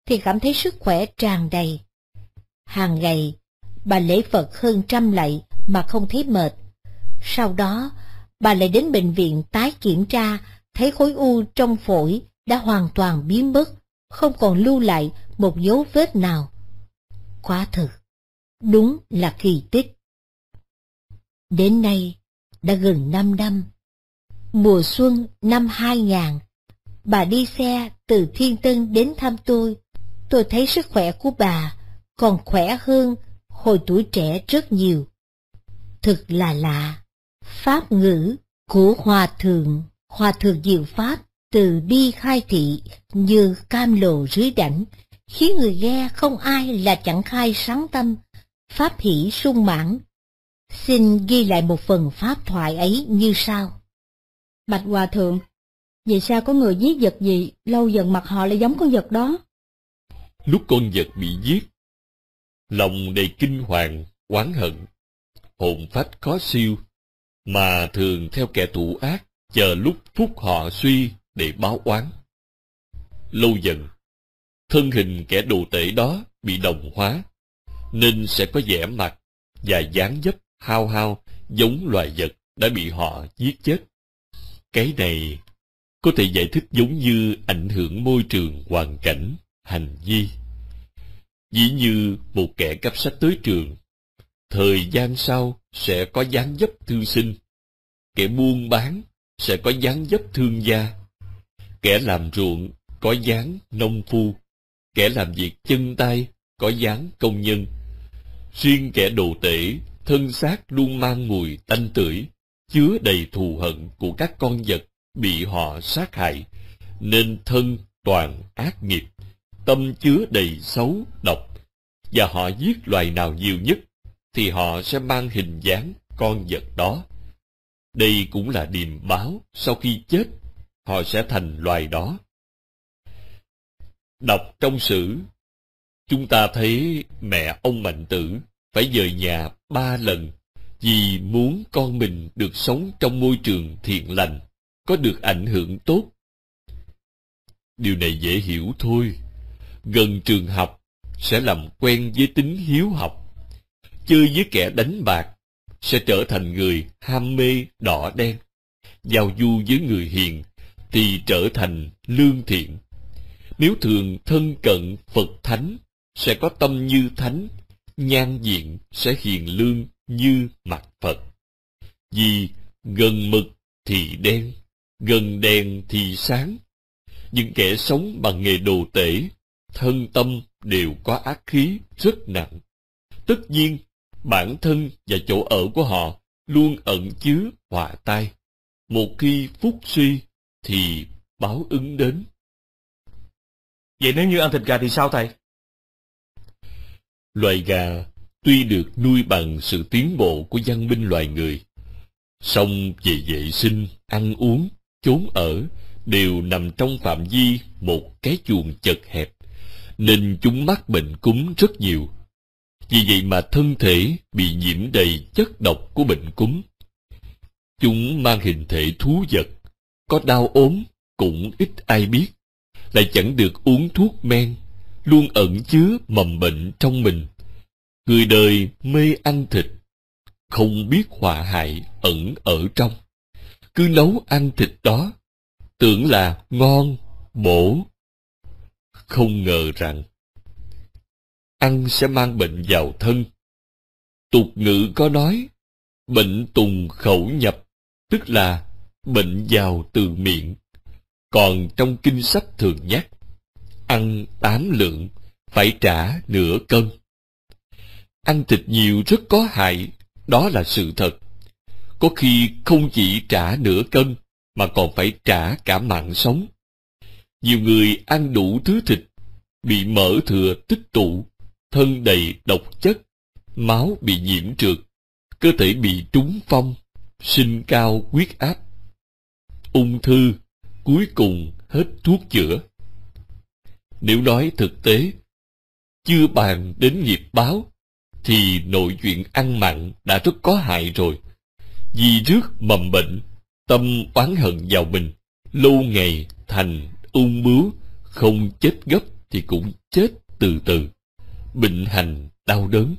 thì cảm thấy sức khỏe tràn đầy. Hàng ngày, bà lễ Phật hơn trăm lạy mà không thấy mệt. Sau đó, bà lại đến bệnh viện tái kiểm tra, thấy khối u trong phổi đã hoàn toàn biến mất, không còn lưu lại một dấu vết nào. Quá thực, đúng là kỳ tích. Đến nay, đã gần 5 năm. Mùa xuân năm 2000, bà đi xe từ Thiên Tân đến thăm tôi. Tôi thấy sức khỏe của bà còn khỏe hơn hồi tuổi trẻ rất nhiều. Thực là lạ, Pháp ngữ của Hòa Thượng, Hòa Thượng Diệu Pháp từ bi khai thị như cam lồ dưới đảnh, khiến người nghe không ai là chẳng khai sáng tâm, pháp hỷ sung mãn, Xin ghi lại một phần pháp thoại ấy như sau. Bạch Hòa Thượng, vì sao có người giết vật gì lâu dần mặt họ lại giống con vật đó? Lúc con vật bị giết, lòng đầy kinh hoàng, oán hận, hồn phách khó siêu, mà thường theo kẻ thủ ác, chờ lúc phúc họ suy để báo oán. Lâu dần, thân hình kẻ đồ tể đó bị đồng hóa, nên sẽ có vẻ mặt và dáng dấp hao hao giống loài vật đã bị họ giết chết. Cái này có thể giải thích giống như ảnh hưởng môi trường hoàn cảnh, hành vi. Dĩ như một kẻ cắp sách tới trường, thời gian sau sẽ có dáng dấp thư sinh, kẻ buôn bán sẽ có dáng dấp thương gia, kẻ làm ruộng có dáng nông phu, kẻ làm việc chân tay có dáng công nhân. Riêng kẻ đồ tể thân xác luôn mang mùi tanh tưởi, chứa đầy thù hận của các con vật bị họ sát hại, nên thân toàn ác nghiệp, tâm chứa đầy xấu, độc, và họ giết loài nào nhiều nhất, thì họ sẽ mang hình dáng con vật đó. Đây cũng là điềm báo sau khi chết, họ sẽ thành loài đó. Đọc trong sử, chúng ta thấy mẹ ông Mạnh Tử phải dời nhà ba lần vì muốn con mình được sống trong môi trường thiện lành, có được ảnh hưởng tốt. Điều này dễ hiểu thôi. Gần trường học sẽ làm quen với tính hiếu học. Chơi với kẻ đánh bạc sẽ trở thành người ham mê đỏ đen. Giao du với người hiền thì trở thành lương thiện. Nếu thường thân cận Phật Thánh sẽ có tâm như Thánh nhan diện sẽ hiền lương như mặt Phật. Vì gần mực thì đen, gần đèn thì sáng. Những kẻ sống bằng nghề đồ tể, thân tâm đều có ác khí rất nặng. Tất nhiên, bản thân và chỗ ở của họ luôn ẩn chứa hòa tai. Một khi phúc suy thì báo ứng đến. Vậy nếu như ăn thịt gà thì sao thầy? Loài gà tuy được nuôi bằng sự tiến bộ của văn minh loài người, song về vệ sinh, ăn uống, chốn ở đều nằm trong phạm vi một cái chuồng chật hẹp, nên chúng mắc bệnh cúm rất nhiều. Vì vậy mà thân thể bị nhiễm đầy chất độc của bệnh cúm. Chúng mang hình thể thú vật, có đau ốm cũng ít ai biết, lại chẳng được uống thuốc men luôn ẩn chứa mầm bệnh trong mình người đời mê ăn thịt không biết họa hại ẩn ở trong cứ nấu ăn thịt đó tưởng là ngon bổ không ngờ rằng ăn sẽ mang bệnh vào thân tục ngữ có nói bệnh tùng khẩu nhập tức là bệnh vào từ miệng còn trong kinh sách thường nhắc ăn tám lượng, phải trả nửa cân. Ăn thịt nhiều rất có hại, đó là sự thật. Có khi không chỉ trả nửa cân, mà còn phải trả cả mạng sống. Nhiều người ăn đủ thứ thịt, bị mỡ thừa tích tụ, thân đầy độc chất, máu bị nhiễm trượt, cơ thể bị trúng phong, sinh cao huyết áp, ung thư, cuối cùng hết thuốc chữa. Nếu nói thực tế, chưa bàn đến nghiệp báo, thì nội chuyện ăn mặn đã rất có hại rồi. Vì rước mầm bệnh, tâm oán hận vào mình, lâu ngày thành ung bướu, không chết gấp thì cũng chết từ từ. Bệnh hành đau đớn.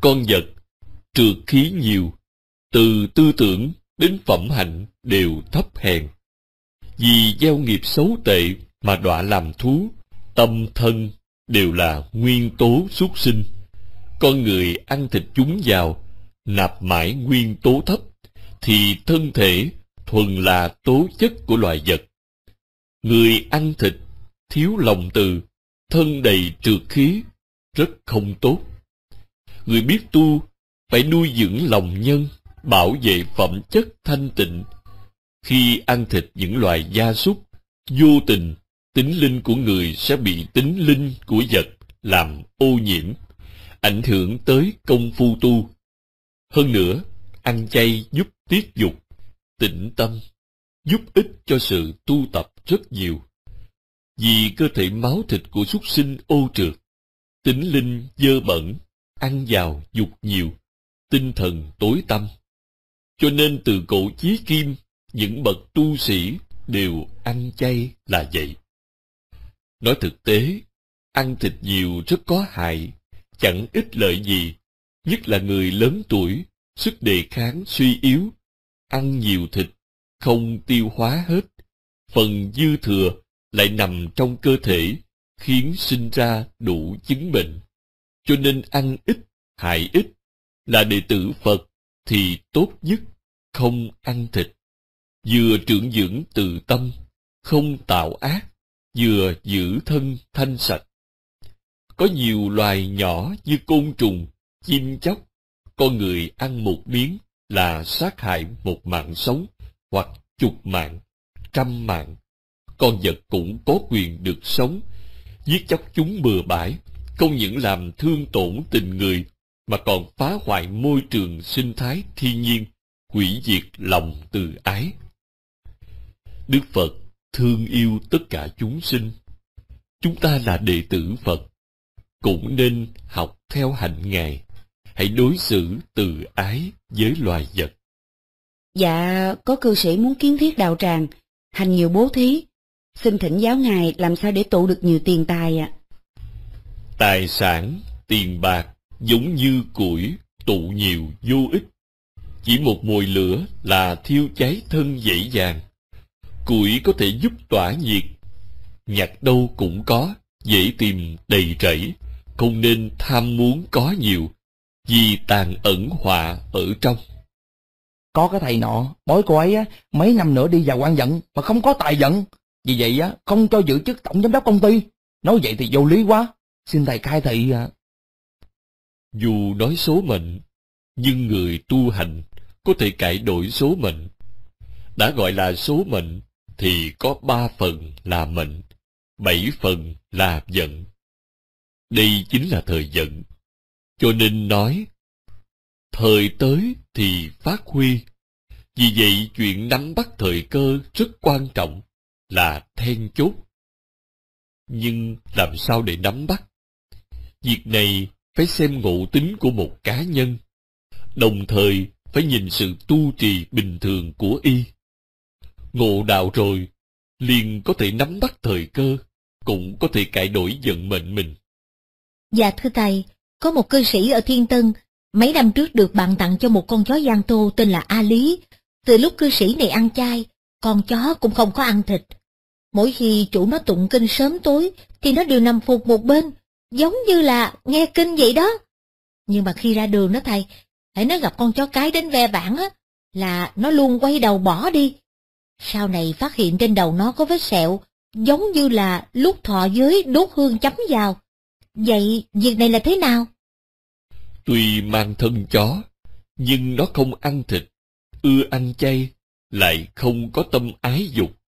Con vật, trượt khí nhiều, từ tư tưởng đến phẩm hạnh đều thấp hèn. Vì gieo nghiệp xấu tệ mà đọa làm thú, tâm thân đều là nguyên tố xuất sinh. Con người ăn thịt chúng vào, nạp mãi nguyên tố thấp, thì thân thể thuần là tố chất của loài vật. Người ăn thịt, thiếu lòng từ, thân đầy trượt khí, rất không tốt. Người biết tu, phải nuôi dưỡng lòng nhân, bảo vệ phẩm chất thanh tịnh. Khi ăn thịt những loài gia súc, vô tình tính linh của người sẽ bị tính linh của vật làm ô nhiễm, ảnh hưởng tới công phu tu. Hơn nữa, ăn chay giúp tiết dục, tĩnh tâm, giúp ích cho sự tu tập rất nhiều. Vì cơ thể máu thịt của súc sinh ô trượt, tính linh dơ bẩn, ăn vào dục nhiều, tinh thần tối tâm. Cho nên từ cổ chí kim, những bậc tu sĩ đều ăn chay là vậy. Nói thực tế, ăn thịt nhiều rất có hại, chẳng ích lợi gì, nhất là người lớn tuổi, sức đề kháng suy yếu. Ăn nhiều thịt, không tiêu hóa hết, phần dư thừa lại nằm trong cơ thể, khiến sinh ra đủ chứng bệnh. Cho nên ăn ít, hại ít, là đệ tử Phật thì tốt nhất không ăn thịt. Vừa trưởng dưỡng từ tâm, không tạo ác, vừa giữ thân thanh sạch. Có nhiều loài nhỏ như côn trùng, chim chóc, con người ăn một miếng là sát hại một mạng sống hoặc chục mạng, trăm mạng. Con vật cũng có quyền được sống, giết chóc chúng bừa bãi, không những làm thương tổn tình người mà còn phá hoại môi trường sinh thái thiên nhiên, hủy diệt lòng từ ái. Đức Phật thương yêu tất cả chúng sinh. Chúng ta là đệ tử Phật, cũng nên học theo hạnh Ngài. Hãy đối xử từ ái với loài vật. Dạ, có cư sĩ muốn kiến thiết đạo tràng, hành nhiều bố thí. Xin thỉnh giáo Ngài làm sao để tụ được nhiều tiền tài ạ. Tài sản, tiền bạc giống như củi tụ nhiều vô ích. Chỉ một mùi lửa là thiêu cháy thân dễ dàng Củi có thể giúp tỏa nhiệt. Nhặt đâu cũng có, dễ tìm đầy rẫy. Không nên tham muốn có nhiều, vì tàn ẩn họa ở trong. Có cái thầy nọ, bói cô ấy á, mấy năm nữa đi vào quan vận mà không có tài vận. Vì vậy á, không cho giữ chức tổng giám đốc công ty. Nói vậy thì vô lý quá. Xin thầy khai thị à. Dù nói số mệnh, nhưng người tu hành có thể cải đổi số mệnh. Đã gọi là số mệnh thì có ba phần là mệnh, bảy phần là giận. Đây chính là thời giận. Cho nên nói, thời tới thì phát huy. Vì vậy chuyện nắm bắt thời cơ rất quan trọng, là then chốt. Nhưng làm sao để nắm bắt? Việc này phải xem ngộ tính của một cá nhân, đồng thời phải nhìn sự tu trì bình thường của y. Ngộ đạo rồi, liền có thể nắm bắt thời cơ, cũng có thể cải đổi vận mệnh mình. Dạ thưa thầy, có một cư sĩ ở Thiên Tân, mấy năm trước được bạn tặng cho một con chó Giang Tô tên là A Lý. Từ lúc cư sĩ này ăn chay, con chó cũng không có ăn thịt. Mỗi khi chủ nó tụng kinh sớm tối, thì nó đều nằm phục một bên, giống như là nghe kinh vậy đó. Nhưng mà khi ra đường đó thầy, hãy nó gặp con chó cái đến ve vãn á, là nó luôn quay đầu bỏ đi, sau này phát hiện trên đầu nó có vết sẹo, giống như là lúc thọ giới đốt hương chấm vào. Vậy việc này là thế nào? Tuy mang thân chó, nhưng nó không ăn thịt, ưa ăn chay, lại không có tâm ái dục,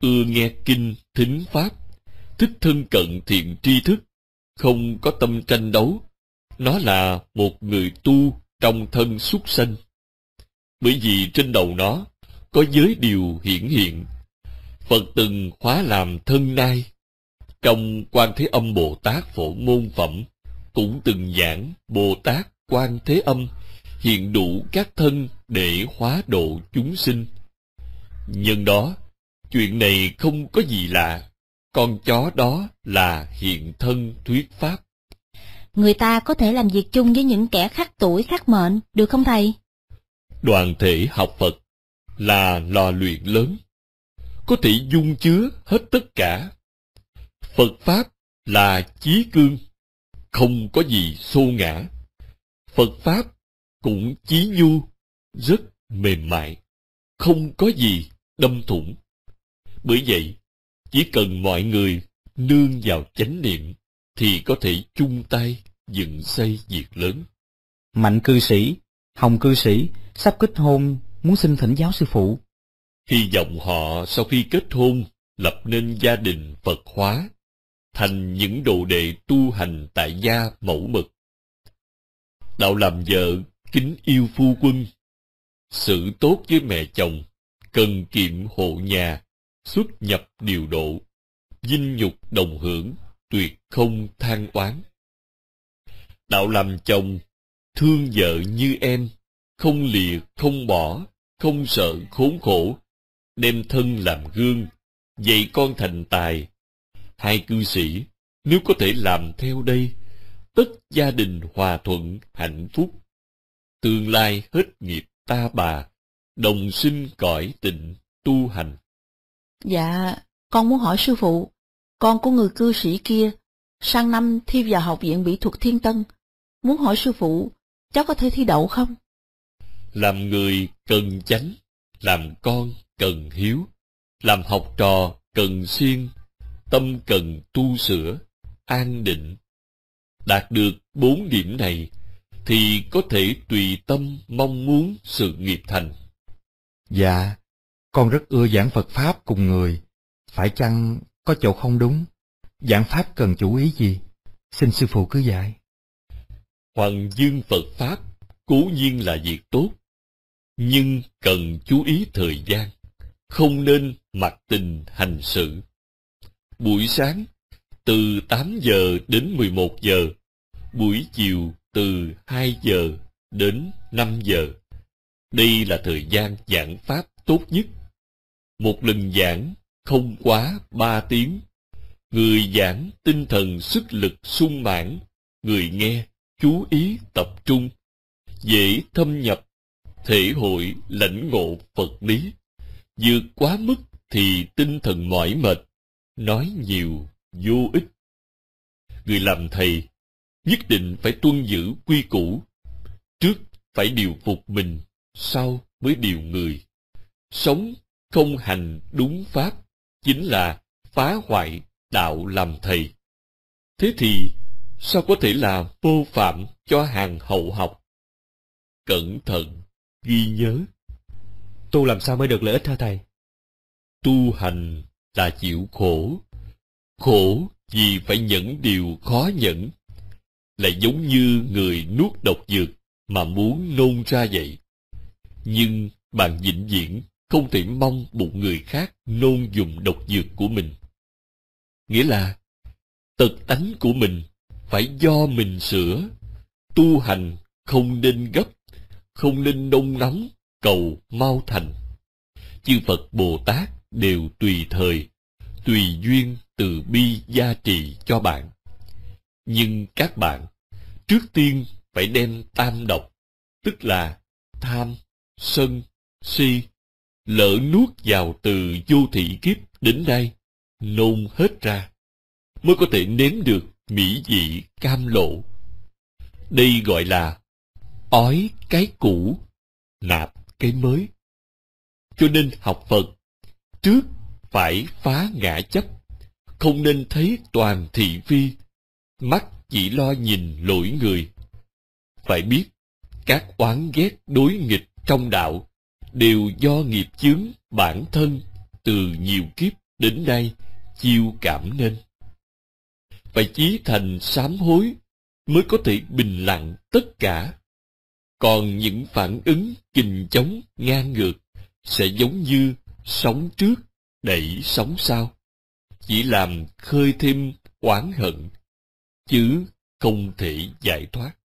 ưa nghe kinh, thính pháp, thích thân cận thiện tri thức, không có tâm tranh đấu. Nó là một người tu trong thân xuất sanh. Bởi vì trên đầu nó có giới điều hiển hiện phật từng khóa làm thân nai trong quan thế âm bồ tát phổ môn phẩm cũng từng giảng bồ tát quan thế âm hiện đủ các thân để hóa độ chúng sinh nhân đó chuyện này không có gì lạ con chó đó là hiện thân thuyết pháp người ta có thể làm việc chung với những kẻ khác tuổi khác mệnh được không thầy đoàn thể học phật là lò luyện lớn, có thể dung chứa hết tất cả. Phật Pháp là chí cương, không có gì xô ngã. Phật Pháp cũng chí nhu, rất mềm mại, không có gì đâm thủng. Bởi vậy, chỉ cần mọi người nương vào chánh niệm thì có thể chung tay dựng xây việc lớn. Mạnh cư sĩ, Hồng cư sĩ sắp kết hôn muốn xin thỉnh giáo sư phụ. Hy vọng họ sau khi kết hôn, lập nên gia đình Phật hóa, thành những đồ đệ tu hành tại gia mẫu mực. Đạo làm vợ, kính yêu phu quân, sự tốt với mẹ chồng, cần kiệm hộ nhà, xuất nhập điều độ, dinh nhục đồng hưởng, tuyệt không than oán. Đạo làm chồng, thương vợ như em, không lìa, không bỏ, không sợ khốn khổ, đem thân làm gương, dạy con thành tài. Hai cư sĩ, nếu có thể làm theo đây, tất gia đình hòa thuận, hạnh phúc. Tương lai hết nghiệp ta bà, đồng sinh cõi tịnh, tu hành. Dạ, con muốn hỏi sư phụ, con của người cư sĩ kia, sang năm thi vào học viện mỹ thuật Thiên Tân, muốn hỏi sư phụ, cháu có thể thi đậu không? làm người cần chánh làm con cần hiếu làm học trò cần siêng tâm cần tu sửa an định đạt được bốn điểm này thì có thể tùy tâm mong muốn sự nghiệp thành dạ con rất ưa giảng phật pháp cùng người phải chăng có chỗ không đúng giảng pháp cần chú ý gì xin sư phụ cứ dạy hoàng dương phật pháp cố nhiên là việc tốt, nhưng cần chú ý thời gian, không nên mặc tình hành sự. Buổi sáng từ 8 giờ đến 11 giờ, buổi chiều từ 2 giờ đến 5 giờ. Đây là thời gian giảng pháp tốt nhất. Một lần giảng không quá 3 tiếng. Người giảng tinh thần sức lực sung mãn, người nghe chú ý tập trung dễ thâm nhập, thể hội lãnh ngộ Phật lý. Vượt quá mức thì tinh thần mỏi mệt, nói nhiều vô ích. Người làm thầy nhất định phải tuân giữ quy củ. Trước phải điều phục mình, sau mới điều người. Sống không hành đúng pháp chính là phá hoại đạo làm thầy. Thế thì sao có thể là vô phạm cho hàng hậu học? cẩn thận, ghi nhớ. Tu làm sao mới được lợi ích hả thầy? Tu hành là chịu khổ. Khổ vì phải nhẫn điều khó nhẫn. Là giống như người nuốt độc dược mà muốn nôn ra vậy. Nhưng bạn vĩnh viễn không thể mong một người khác nôn dùng độc dược của mình. Nghĩa là, tật tánh của mình phải do mình sửa. Tu hành không nên gấp không nên nôn nóng, cầu mau thành. Chư Phật Bồ Tát đều tùy thời, tùy duyên từ bi gia trì cho bạn. Nhưng các bạn, trước tiên phải đem tam độc, tức là tham, sân, si, lỡ nuốt vào từ vô thị kiếp đến đây, nôn hết ra, mới có thể nếm được mỹ vị cam lộ. Đây gọi là ói cái cũ nạp cái mới cho nên học phật trước phải phá ngã chấp không nên thấy toàn thị phi mắt chỉ lo nhìn lỗi người phải biết các oán ghét đối nghịch trong đạo đều do nghiệp chướng bản thân từ nhiều kiếp đến nay chiêu cảm nên phải chí thành sám hối mới có thể bình lặng tất cả còn những phản ứng kình chống ngang ngược sẽ giống như sóng trước đẩy sóng sau, chỉ làm khơi thêm oán hận, chứ không thể giải thoát.